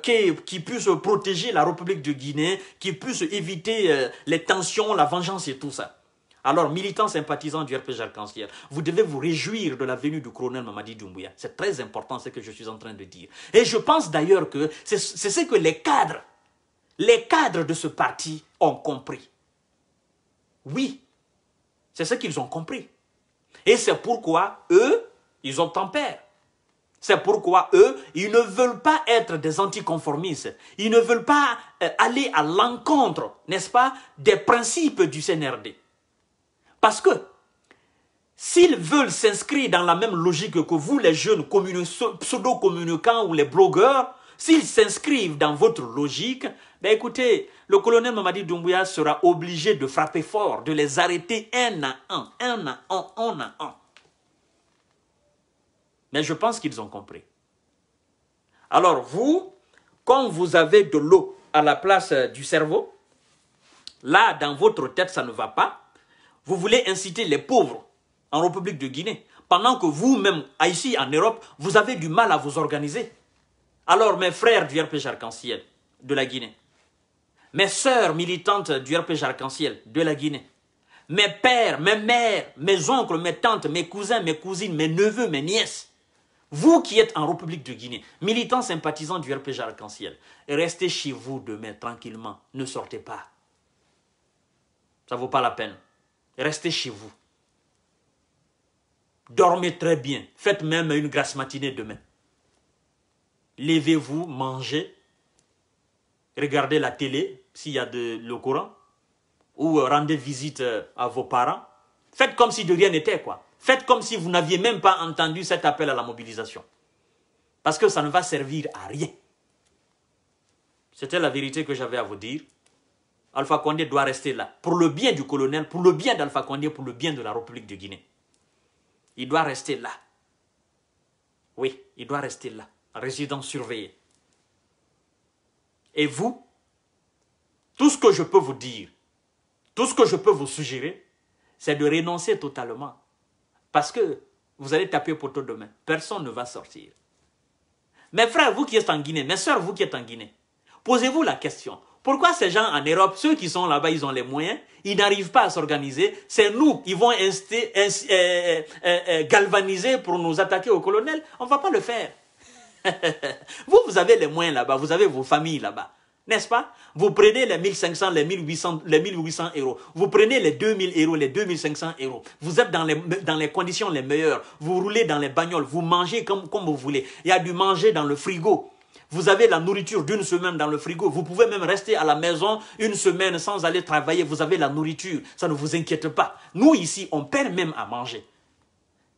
Speaker 1: qui, puisse protéger la République de Guinée, qui puisse éviter les tensions, la vengeance et tout ça. Alors, militants sympathisants du RPG Arc-en-Ciel, vous devez vous réjouir de la venue du colonel Mamadi Doumbouya. C'est très important ce que je suis en train de dire. Et je pense d'ailleurs que c'est ce que les cadres, les cadres de ce parti ont compris. Oui, c'est ce qu'ils ont compris. Et c'est pourquoi eux, ils ont tempère. C'est pourquoi eux, ils ne veulent pas être des anticonformistes. Ils ne veulent pas euh, aller à l'encontre, n'est-ce pas, des principes du CNRD. Parce que s'ils veulent s'inscrire dans la même logique que vous, les jeunes pseudo-communicants ou les blogueurs, s'ils s'inscrivent dans votre logique, ben écoutez, le colonel Mamadi Doumbouya sera obligé de frapper fort, de les arrêter un à un, un à un, un à un. Mais je pense qu'ils ont compris. Alors vous, quand vous avez de l'eau à la place euh, du cerveau, là, dans votre tête, ça ne va pas, vous voulez inciter les pauvres en République de Guinée, pendant que vous-même, ici en Europe, vous avez du mal à vous organiser. Alors mes frères du RPG Arc-en-Ciel de la Guinée, mes sœurs militantes du RPG Arc-en-Ciel de la Guinée, mes pères, mes mères, mes oncles, mes tantes, mes cousins, mes cousines, mes neveux, mes nièces, vous qui êtes en République de Guinée, militants sympathisants du RPG Arc-en-Ciel, restez chez vous demain tranquillement, ne sortez pas. Ça ne vaut pas la peine. Restez chez vous. Dormez très bien. Faites même une grasse matinée demain. Levez-vous, mangez, regardez la télé s'il y a de, le courant, ou euh, rendez visite euh, à vos parents. Faites comme si de rien n'était, quoi. Faites comme si vous n'aviez même pas entendu cet appel à la mobilisation. Parce que ça ne va servir à rien. C'était la vérité que j'avais à vous dire. Alpha Condé doit rester là, pour le bien du colonel, pour le bien d'Alpha Condé, pour le bien de la République de Guinée. Il doit rester là. Oui, il doit rester là, résident surveillé. Et vous, tout ce que je peux vous dire, tout ce que je peux vous suggérer, c'est de renoncer totalement. Parce que vous allez taper poteau demain. Personne ne va sortir. Mes frères, vous qui êtes en Guinée, mes soeurs, vous qui êtes en Guinée, posez-vous la question. Pourquoi ces gens en Europe, ceux qui sont là-bas, ils ont les moyens, ils n'arrivent pas à s'organiser C'est nous, ils vont euh, euh, euh, galvaniser pour nous attaquer au colonel. On ne va pas le faire. [laughs] vous, vous avez les moyens là-bas, vous avez vos familles là-bas. N'est-ce pas Vous prenez les 1500, les 1800, les 1800 euros. Vous prenez les 2000 euros, les 2500 euros. Vous êtes dans les, dans les conditions les meilleures. Vous roulez dans les bagnoles. Vous mangez comme, comme vous voulez. Il y a du manger dans le frigo. Vous avez la nourriture d'une semaine dans le frigo. Vous pouvez même rester à la maison une semaine sans aller travailler. Vous avez la nourriture. Ça ne vous inquiète pas. Nous, ici, on perd même à manger.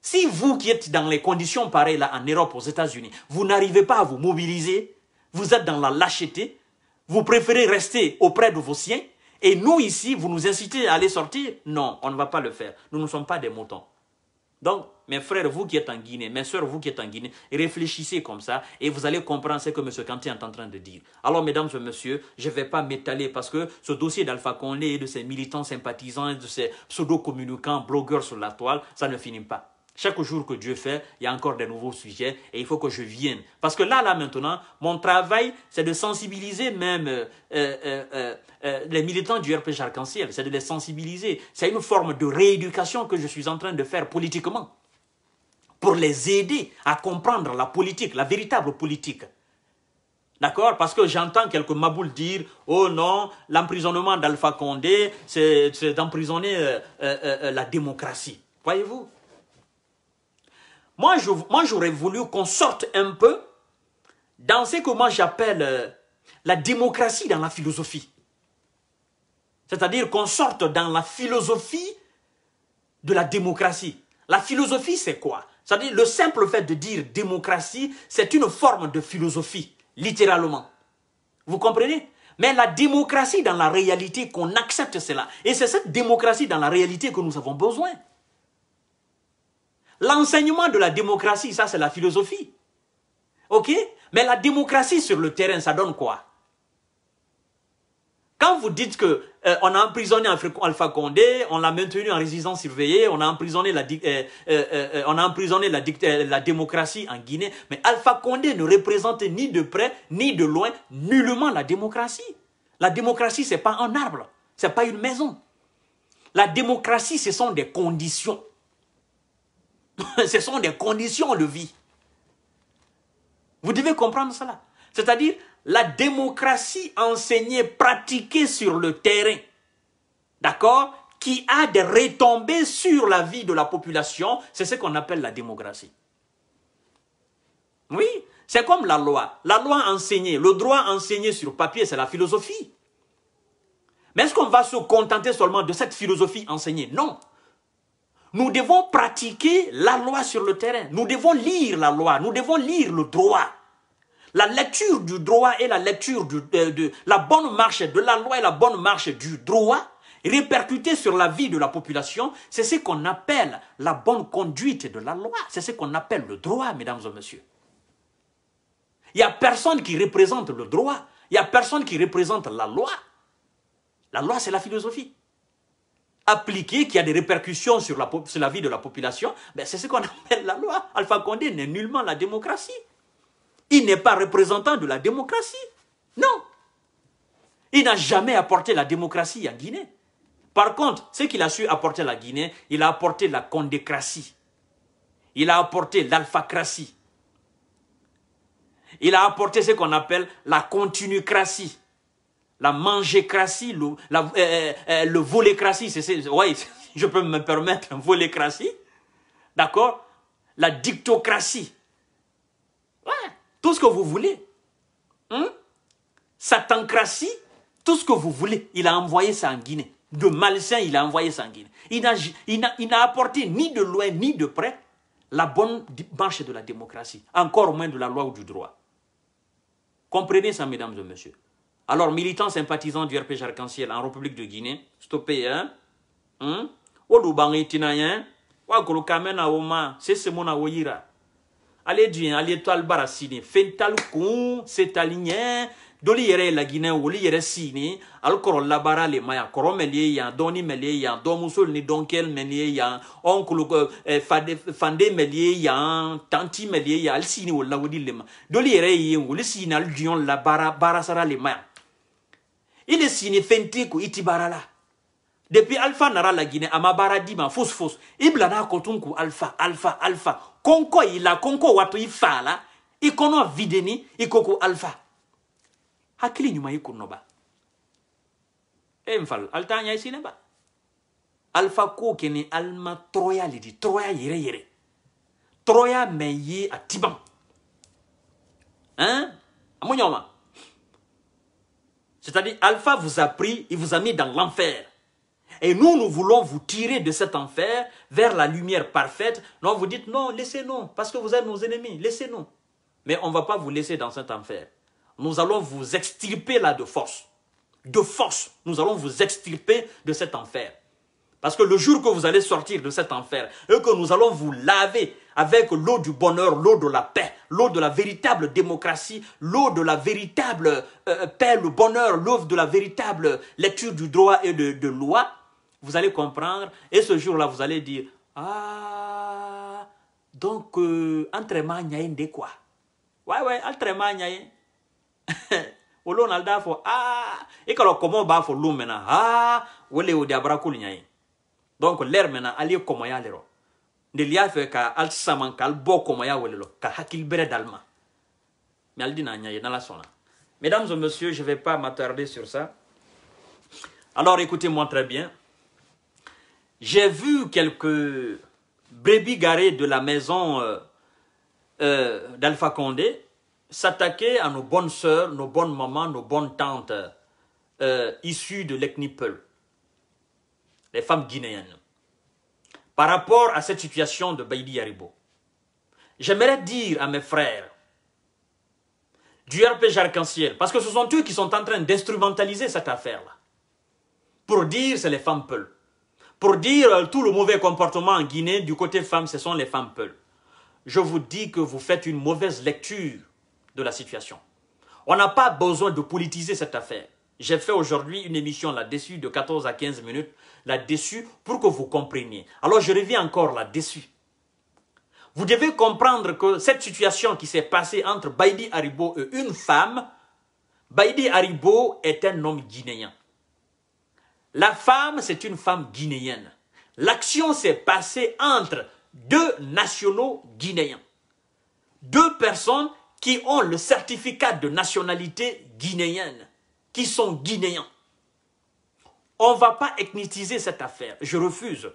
Speaker 1: Si vous qui êtes dans les conditions pareilles là en Europe, aux États-Unis, vous n'arrivez pas à vous mobiliser, vous êtes dans la lâcheté, vous préférez rester auprès de vos siens, et nous ici, vous nous incitez à aller sortir, non, on ne va pas le faire. Nous ne sommes pas des moutons. Donc, mes frères, vous qui êtes en Guinée, mes soeurs, vous qui êtes en Guinée, réfléchissez comme ça et vous allez comprendre ce que M. Kanté est en train de dire. Alors, mesdames et messieurs, je ne vais pas m'étaler parce que ce dossier d'Alpha Condé et de ses militants sympathisants et de ses pseudo-communicants, blogueurs sur la toile, ça ne finit pas. Chaque jour que Dieu fait, il y a encore des nouveaux sujets et il faut que je vienne. Parce que là, là, maintenant, mon travail, c'est de sensibiliser même euh, euh, euh, les militants du RPG Arc-en-Ciel. C'est de les sensibiliser. C'est une forme de rééducation que je suis en train de faire politiquement pour les aider à comprendre la politique, la véritable politique. D'accord Parce que j'entends quelques maboules dire « Oh non, l'emprisonnement d'Alpha Condé, c'est d'emprisonner euh, euh, euh, la démocratie. » Voyez-vous Moi, j'aurais voulu qu'on sorte un peu dans ce que moi j'appelle la démocratie dans la philosophie. C'est-à-dire qu'on sorte dans la philosophie de la démocratie. La philosophie, c'est quoi c'est-à-dire le simple fait de dire démocratie, c'est une forme de philosophie, littéralement. Vous comprenez Mais la démocratie dans la réalité, qu'on accepte cela. Et c'est cette démocratie dans la réalité que nous avons besoin. L'enseignement de la démocratie, ça c'est la philosophie. Ok Mais la démocratie sur le terrain, ça donne quoi quand vous dites que euh, on a emprisonné Alpha Condé, on l'a maintenu en résidence surveillée, on a emprisonné la euh, euh, on a emprisonné la, démocratie en Guinée, mais Alpha Condé ne représente ni de près ni de loin nullement la démocratie. La démocratie c'est pas un arbre, c'est pas une maison. La démocratie ce sont des conditions. [laughs] ce sont des conditions de vie. Vous devez comprendre cela. C'est-à-dire la démocratie enseignée, pratiquée sur le terrain, d'accord, qui a des retombées sur la vie de la population, c'est ce qu'on appelle la démocratie. Oui, c'est comme la loi. La loi enseignée, le droit enseigné sur papier, c'est la philosophie. Mais est-ce qu'on va se contenter seulement de cette philosophie enseignée Non. Nous devons pratiquer la loi sur le terrain. Nous devons lire la loi. Nous devons lire le droit. La lecture du droit et la lecture de, la bonne marche de la loi et la bonne marche du droit répercutée sur la vie de la population, c'est ce qu'on appelle la bonne conduite de la loi. C'est ce qu'on appelle le droit, mesdames et messieurs. Il n'y a personne qui représente le droit. Il n'y a personne qui représente la loi. La loi, c'est la philosophie. Appliquée, qui a des répercussions sur la, vie de la population, ben c'est ce qu'on [laughs] appelle la loi. Alpha Condé n'est nullement la démocratie. Il n'est pas représentant de la démocratie. Non. Il n'a jamais apporté la démocratie à Guinée. Par contre, ce qu'il a su apporter à la Guinée, il a apporté la condécratie. Il a apporté l'alphacratie. Il a apporté ce qu'on appelle la continucratie. La mangécratie, le, euh, euh, euh, volécratie, c'est, [laughs] je peux me permettre, volécratie. D'accord La dictocratie tout ce que vous voulez. Hein? Satancratie, tout ce que vous voulez. Il a envoyé ça en Guinée. De malsain, il a envoyé ça en Guinée. Il n'a apporté ni de loin ni de près la bonne marche de la démocratie, encore moins de la loi ou du droit. Comprenez ça, mesdames et messieurs. Alors, militants sympathisants du RPG Arc-en-Ciel en République de Guinée, stoppez, hein? Hein? C'est ce allez dun hein, allez toi le sini kun se tali ɲɛ doli yɛrɛ la laginɛ olu yɛrɛ sini ali le labara le yan yan ya ni donkel yan fade fande melie ya, tanti mɛli ye yan ali sini la lawudi le doli yɛrɛ ye olu le ma il sini hein, il depuis alpha nara la guinée Amabara ma Fous Fous, Iblana Kotunku, alpha alpha alpha Konko il a Konko watu ifala. videni Ikoko alpha hakili nyuma i noba. e n alpha ko keni Troya Troya lidi, yere yere Troya Troya yɛrɛ a hein a c'est à dire alpha vous a pris il vous a mis dans l'enfer et nous, nous voulons vous tirer de cet enfer vers la lumière parfaite. Non, vous dites non, laissez-nous, parce que vous êtes nos ennemis, laissez-nous. Mais on ne va pas vous laisser dans cet enfer. Nous allons vous extirper là de force. De force, nous allons vous extirper de cet enfer. Parce que le jour que vous allez sortir de cet enfer et que nous allons vous laver avec l'eau du bonheur, l'eau de la paix, l'eau de la véritable démocratie, l'eau de la véritable euh, euh, paix, le bonheur, l'eau de la véritable lecture du droit et de, de loi, vous allez comprendre. Et ce jour-là, vous allez dire, ah, donc, euh, entraînement une de quoi Ouais, ouais, entraînement Il y a fo, ah, et que comment ba bafo lum mena, ah, le ou diabra kul nyaïn. Donc, l'air mena, allié comment y'a l'ero. De a ka al saman ka al bo comment y'a qui lo, ka hakil bere dalma. Mais al dina nyaïn, la sona. Mesdames et messieurs, je ne vais pas m'attarder sur ça. Alors écoutez-moi très bien. J'ai vu quelques brebis garés de la maison euh, euh, d'Alpha Condé s'attaquer à nos bonnes sœurs, nos bonnes mamans, nos bonnes tantes euh, issues de Peul, les femmes guinéennes, par rapport à cette situation de Baïdi Yaribo. J'aimerais dire à mes frères du RPG Arc-en-Ciel, parce que ce sont eux qui sont en train d'instrumentaliser cette affaire-là, pour dire c'est les femmes peules. Pour dire tout le mauvais comportement en Guinée, du côté femmes, ce sont les femmes peules. Je vous dis que vous faites une mauvaise lecture de la situation. On n'a pas besoin de politiser cette affaire. J'ai fait aujourd'hui une émission là-dessus de 14 à 15 minutes là-dessus pour que vous compreniez. Alors je reviens encore là-dessus. Vous devez comprendre que cette situation qui s'est passée entre Baïdi Haribo et une femme, Baïdi Haribo est un homme guinéen. La femme, c'est une femme guinéenne. L'action s'est passée entre deux nationaux guinéens. Deux personnes qui ont le certificat de nationalité guinéenne, qui sont guinéens. On ne va pas ethniser cette affaire, je refuse.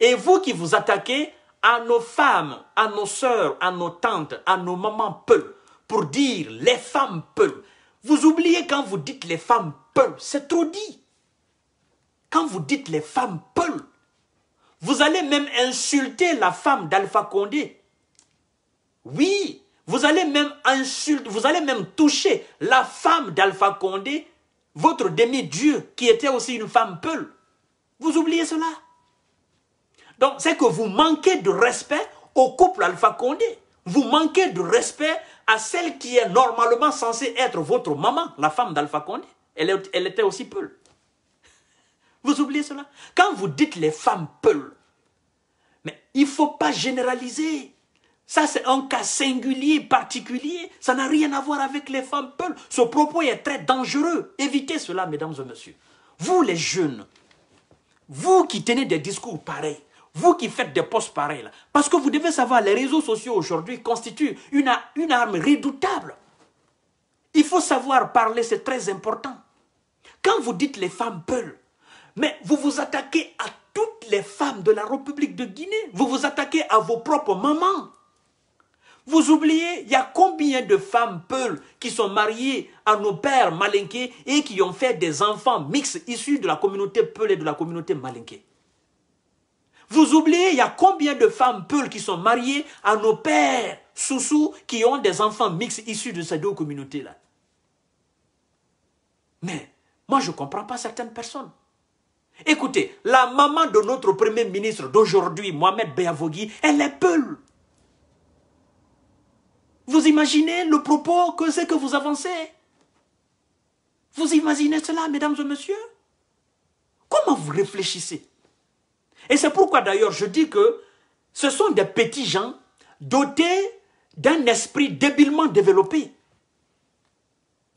Speaker 1: Et vous qui vous attaquez à nos femmes, à nos sœurs, à nos tantes, à nos mamans peu pour dire les femmes peu. vous oubliez quand vous dites les femmes peuls, c'est trop dit. Quand vous dites les femmes peules, vous allez même insulter la femme d'Alpha Condé. Oui, vous allez même insulter, vous allez même toucher la femme d'Alpha Condé, votre demi-dieu qui était aussi une femme peule. Vous oubliez cela. Donc, c'est que vous manquez de respect au couple Alpha Condé. Vous manquez de respect à celle qui est normalement censée être votre maman, la femme d'Alpha Condé. Elle, elle était aussi peule. Vous oubliez cela Quand vous dites les femmes peulent, mais il ne faut pas généraliser. Ça, c'est un cas singulier, particulier. Ça n'a rien à voir avec les femmes peules. Ce propos est très dangereux. Évitez cela, mesdames et messieurs. Vous, les jeunes, vous qui tenez des discours pareils, vous qui faites des posts pareils, parce que vous devez savoir, les réseaux sociaux aujourd'hui constituent une, une arme redoutable. Il faut savoir parler, c'est très important. Quand vous dites les femmes peules, mais vous vous attaquez à toutes les femmes de la République de Guinée. Vous vous attaquez à vos propres mamans. Vous oubliez, il y a combien de femmes peules qui sont mariées à nos pères malinqués et qui ont fait des enfants mixtes issus de la communauté Peul et de la communauté malinquée. Vous oubliez, il y a combien de femmes peules qui sont mariées à nos pères soussous qui ont des enfants mixtes issus de ces deux communautés-là. Mais moi, je ne comprends pas certaines personnes. Écoutez, la maman de notre premier ministre d'aujourd'hui, Mohamed Beyavogui, elle est peule. Vous imaginez le propos que c'est que vous avancez Vous imaginez cela, mesdames et messieurs Comment vous réfléchissez Et c'est pourquoi d'ailleurs je dis que ce sont des petits gens dotés d'un esprit débilement développé.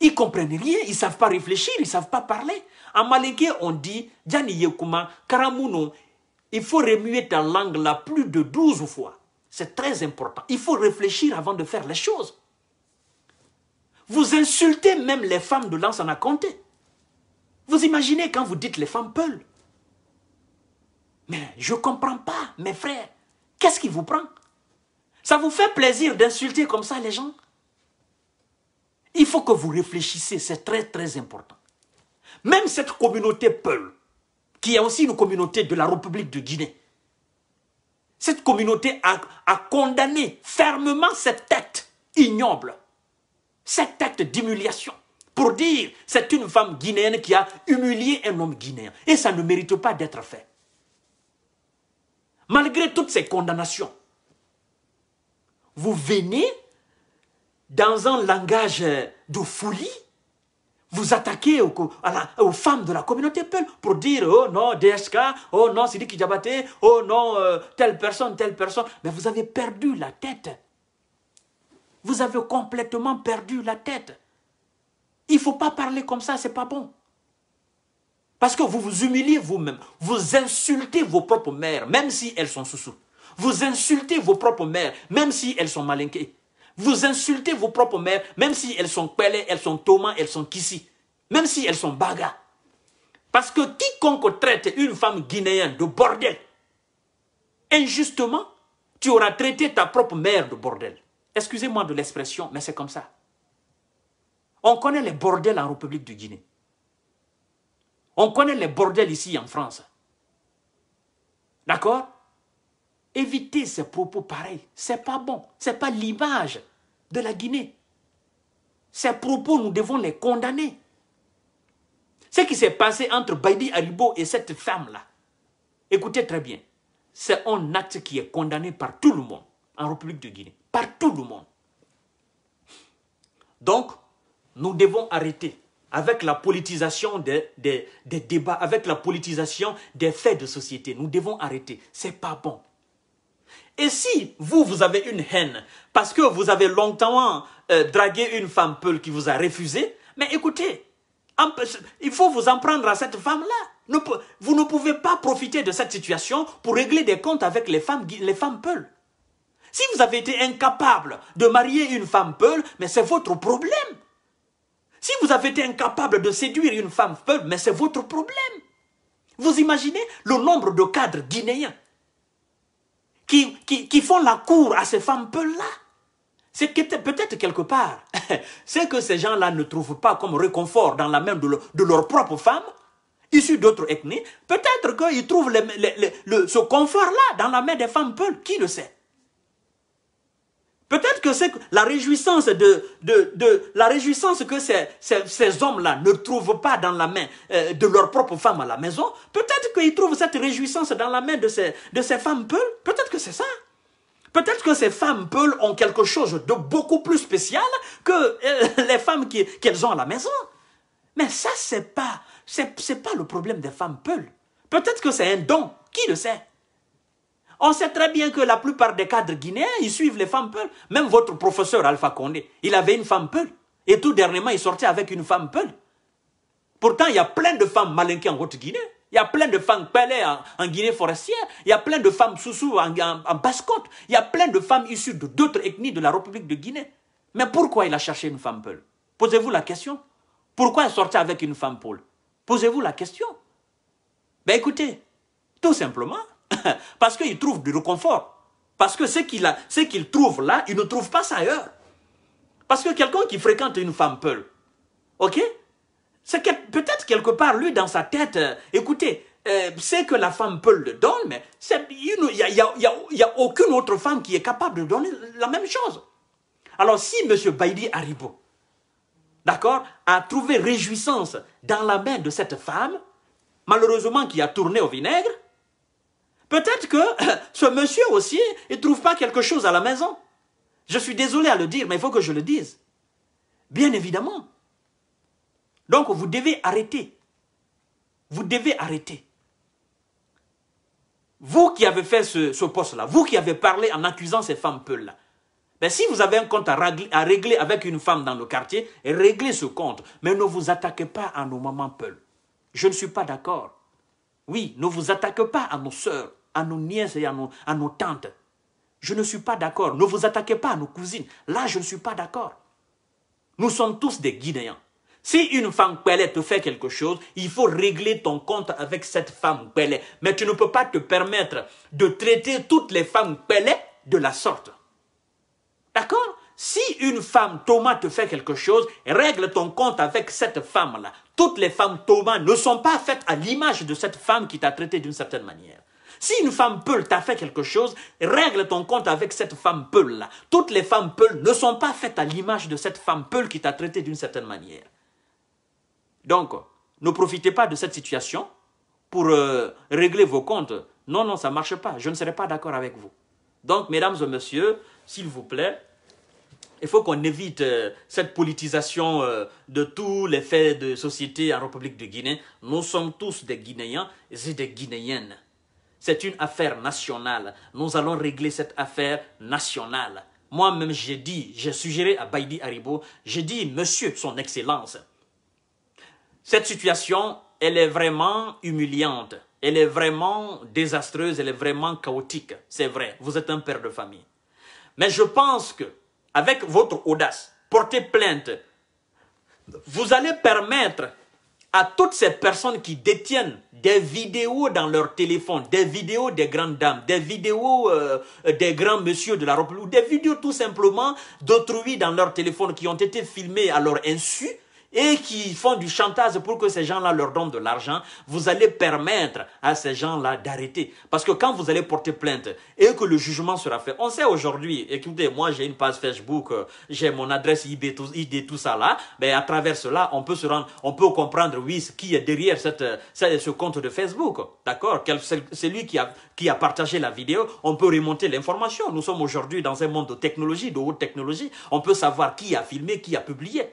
Speaker 1: Ils comprennent rien, ils ne savent pas réfléchir, ils ne savent pas parler. En Malégué, on dit Djani Yekuma, Karamuno, il faut remuer ta langue là plus de 12 fois. C'est très important. Il faut réfléchir avant de faire les choses. Vous insultez même les femmes de a Comté. Vous imaginez quand vous dites les femmes peulent. Mais je ne comprends pas, mes frères. Qu'est-ce qui vous prend Ça vous fait plaisir d'insulter comme ça les gens Il faut que vous réfléchissiez, c'est très très important. Même cette communauté Peul, qui est aussi une communauté de la République de Guinée, cette communauté a, condamné fermement cette tête ignoble, cette tête d'humiliation, pour dire c'est une femme guinéenne qui a humilié un homme guinéen. Et ça ne mérite pas d'être fait. Malgré toutes ces condamnations, vous venez dans un langage de folie vous attaquez aux, femmes de la communauté pour dire « Oh non, DSK, oh non, Sidi Kijabate oh non, euh, telle personne, telle personne. » Mais vous avez perdu la tête. Vous avez complètement perdu la tête. Il ne faut pas parler comme ça, ce n'est pas bon. Parce que vous vous humiliez vous-même. Vous insultez vos propres mères, même si elles sont sous-sous. Vous insultez vos propres mères, même si elles sont malinquées. Vous insultez vos propres mères, même si elles sont pelé elles sont Thomas, elles sont Kissi, même si elles sont Baga. Parce que quiconque traite une femme guinéenne de bordel, injustement, tu auras traité ta propre mère de bordel. Excusez-moi de l'expression, mais c'est comme ça. On connaît les bordels en République de Guinée. On connaît les bordels ici en France. D'accord Éviter ces propos pareils. ce n'est pas bon. Ce n'est pas l'image de la Guinée. Ces propos, nous devons les condamner. Ce qui s'est passé entre Baidi Aribo et cette femme-là, écoutez très bien, c'est un acte qui est condamné par tout le monde en République de Guinée, par tout le monde. Donc, nous devons arrêter avec la politisation des, des débats, avec la politisation des faits de société. Nous devons arrêter. ce n'est pas bon. Et si vous, vous avez une haine parce que vous avez longtemps euh, dragué une femme peule qui vous a refusé, mais écoutez, il faut vous en prendre à cette femme-là. Vous ne pouvez pas profiter de cette situation pour régler des comptes avec les femmes, les femmes peules. Si vous avez été incapable de marier une femme peule, mais c'est votre problème. Si vous avez été incapable de séduire une femme peule, mais c'est votre problème. Vous imaginez le nombre de cadres guinéens qui, font la cour à ces femmes peules là C'est que peut-être quelque part, [laughs] c'est que ces gens-là ne trouvent pas comme réconfort dans la main de, leur, de leurs propres femmes, issues d'autres ethnies. Peut-être qu'ils trouvent ce confort-là dans la main des femmes peules. Qui le sait Peut-être que c'est la réjouissance de, de, de, la réjouissance que ces, ces, ces hommes-là ne trouvent pas dans la main euh, de leur propre femme à la maison. Peut-être qu'ils trouvent cette réjouissance dans la main de ces, de ces femmes peules. Peut-être que c'est ça. Peut-être que ces femmes peules ont quelque chose de beaucoup plus spécial que euh, les femmes qu'elles ont à la maison. Mais ça, c'est pas, c'est pas le problème des femmes peules. Peut-être que c'est un don. Qui le sait? On sait très bien que la plupart des cadres guinéens, ils suivent les femmes peules. Même votre professeur Alpha Condé, il avait une femme peule. Et tout dernièrement, il sortait avec une femme peule. Pourtant, il y a plein de femmes malinquées en Haute-Guinée. Il y a plein de femmes pelées en, Guinée forestière. Il y a plein de femmes sous en, en, Basse-Côte. Il y a plein de femmes issues d'autres ethnies de la République de Guinée. Mais pourquoi il a cherché une femme peule Posez-vous la question. Pourquoi il sortait avec une femme peule Posez-vous la question. Ben écoutez, tout simplement, [laughs] parce qu'il trouve du réconfort. Parce que ce qu'il qu'il trouve là, il ne trouve pas ça ailleurs. Parce que quelqu'un qui fréquente une femme peule, ok C'est peut-être quelque part, lui, dans sa tête, euh, écoutez, euh, c'est que la femme peule le donne, mais il n'y a, aucune autre femme qui est capable de donner la même chose. Alors si M. Baïdi Haribo, d'accord, a trouvé réjouissance dans la main de cette femme, malheureusement qui a tourné au vinaigre, Peut-être que [coughs] ce monsieur aussi, il ne trouve pas quelque chose à la maison. Je suis désolé à le dire, mais il faut que je le dise. Bien évidemment. Donc vous devez arrêter. Vous devez arrêter. Vous qui avez fait ce, poste-là, vous qui avez parlé en accusant ces femmes peules-là, ben, si vous avez un compte à régler, avec une femme dans le quartier, réglez ce compte. Mais ne vous attaquez pas à nos mamans peules. Je ne suis pas d'accord. Oui, ne vous attaquez pas à nos sœurs à nos nièces et à nos, tantes. Je ne suis pas d'accord. Ne vous attaquez pas à nos cousines. Là, je ne suis pas d'accord. Nous sommes tous des Guinéens. Si une femme Kwele te fait quelque chose, il faut régler ton compte avec cette femme Kwele. Mais tu ne peux pas te permettre de traiter toutes les femmes Kwele de la sorte. D'accord Si une femme Thomas te fait quelque chose, règle ton compte avec cette femme-là. Toutes les femmes Thomas ne sont pas faites à l'image de cette femme qui t'a traité d'une certaine manière. Si une femme Peul t'a fait quelque chose, règle ton compte avec cette femme Peul-là. Toutes les femmes Peul ne sont pas faites à l'image de cette femme Peul qui t'a traité d'une certaine manière. Donc, ne profitez pas de cette situation pour euh, régler vos comptes. Non, non, ça ne marche pas. Je ne serai pas d'accord avec vous. Donc, mesdames et messieurs, s'il vous plaît, il faut qu'on évite euh, cette politisation euh, de tous les faits de société en République de Guinée. Nous sommes tous des Guinéens et des Guinéennes. C'est une affaire nationale. Nous allons régler cette affaire nationale. Moi-même, j'ai dit, j'ai suggéré à Baidi Haribo, j'ai dit, monsieur, son excellence, cette situation, elle est vraiment humiliante. Elle est vraiment désastreuse, elle est vraiment chaotique. C'est vrai, vous êtes un père de famille. Mais je pense que, avec votre audace, portez plainte, vous allez permettre à toutes ces personnes qui détiennent des vidéos dans leur téléphone, des vidéos des grandes dames, des vidéos euh, euh, des grands messieurs de la République, des vidéos tout simplement d'autrui dans leur téléphone qui ont été filmées à leur insu, et qui font du chantage pour que ces gens-là leur donnent de l'argent, vous allez permettre à ces gens-là d'arrêter. Parce que quand vous allez porter plainte et que le jugement sera fait, on sait aujourd'hui, écoutez, moi j'ai une page Facebook, euh, j'ai mon adresse ID, tout, tout ça là, mais à travers cela, on peut se rendre, on peut comprendre, oui, qui est derrière cette, euh, ce compte de Facebook, d'accord C'est lui qui a, qui a partagé la vidéo, on peut remonter l'information. Nous sommes aujourd'hui dans un monde de technologie, de haute technologie, on peut savoir qui a filmé, qui a publié.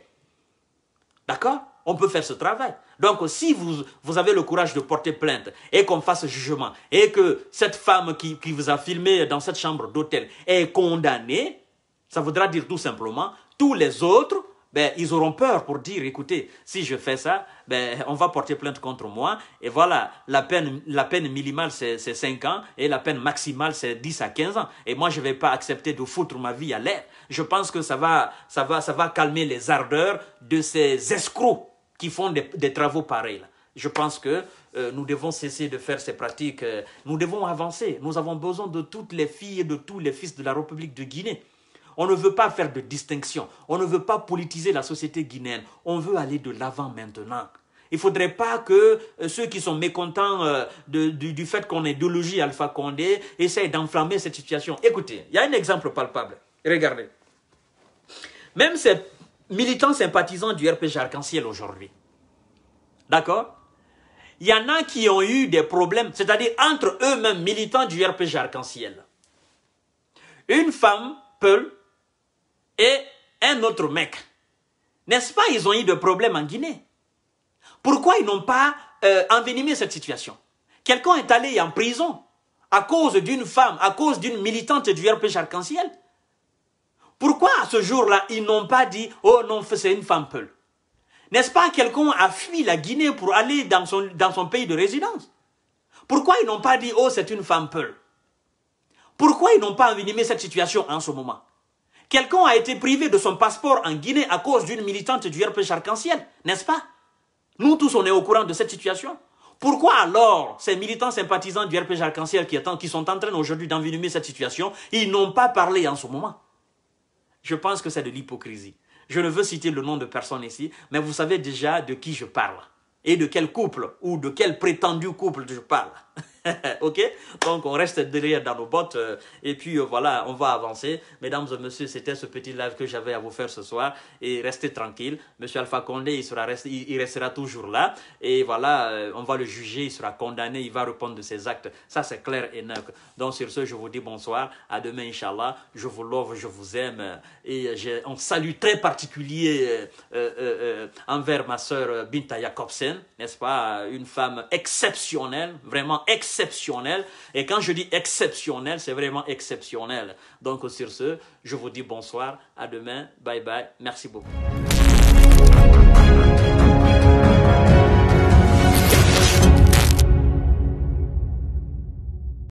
Speaker 1: D'accord On peut faire ce travail. Donc, si vous, avez le courage de porter plainte et qu'on fasse jugement et que cette femme qui, vous a filmé dans cette chambre d'hôtel est condamnée, ça voudra dire tout simplement, tous les autres ben, ils auront peur pour dire, écoutez, si je fais ça, ben, on va porter plainte contre moi. Et voilà, la peine, la peine minimale, c'est 5 ans et la peine maximale, c'est 10 à 15 ans. Et moi, je ne vais pas accepter de foutre ma vie à l'air je pense que ça va, ça va, ça va calmer les ardeurs de ces escrocs qui font des, travaux pareils. Je pense que euh, nous devons cesser de faire ces pratiques. Euh, nous devons avancer. Nous avons besoin de toutes les filles et de tous les fils de la République de Guinée. On ne veut pas faire de distinction. On ne veut pas politiser la société guinéenne. On veut aller de l'avant maintenant. Il ne faudrait pas que euh, ceux qui sont mécontents du, fait qu'on ait idéologie Alpha Condé essayent d'enflammer cette situation. Écoutez, il y a un exemple palpable. Regardez. Même ces militants sympathisants du RPG Arc-en-Ciel aujourd'hui, d'accord Il y en a qui ont eu des problèmes, c'est-à-dire entre eux-mêmes militants du RPG Arc-en-Ciel. Une femme, Peul, et un autre mec. N'est-ce pas Ils ont eu des problèmes en Guinée. Pourquoi ils n'ont pas euh, envenimé cette situation Quelqu'un est allé en prison à cause d'une femme, à cause d'une militante du RPG Arc-en-Ciel. Pourquoi à ce jour-là, ils n'ont pas dit « Oh non, c'est une femme peul ». N'est-ce pas quelqu'un a fui la Guinée pour aller dans son, pays de résidence Pourquoi ils n'ont pas dit « Oh, c'est une femme peul » Pourquoi ils n'ont pas envenimé cette situation en ce moment Quelqu'un a été privé de son passeport en Guinée à cause d'une militante du RPG Arc-en-Ciel, n'est-ce pas Nous tous, on est au courant de cette situation. Pourquoi alors ces militants sympathisants du RPG Arc-en-Ciel qui, qui sont en train aujourd'hui d'envenimer cette situation, ils n'ont pas parlé en ce moment je pense que c'est de l'hypocrisie. Je ne veux citer le nom de personne ici, mais vous savez déjà de qui je parle et de quel couple ou de quel prétendu couple je parle. [laughs] [laughs] ok Donc on reste derrière dans nos bottes euh, et puis euh, voilà, on va avancer. Mesdames et messieurs, c'était ce petit live que j'avais à vous faire ce soir et restez tranquille. Monsieur Alpha Condé, il, sera il restera toujours là et voilà, euh, on va le juger, il sera condamné, il va répondre de ses actes. Ça c'est clair et neuf Donc sur ce, je vous dis bonsoir, à demain Inch'Allah. Je vous love, je vous aime et j'ai un salut très particulier envers ma soeur Binta Jacobsen, n'est-ce pas Une femme exceptionnelle, vraiment exceptionnelle exceptionnel. Et quand je dis exceptionnel, c'est vraiment exceptionnel. Donc sur ce, je vous dis bonsoir, à demain, bye bye, merci beaucoup.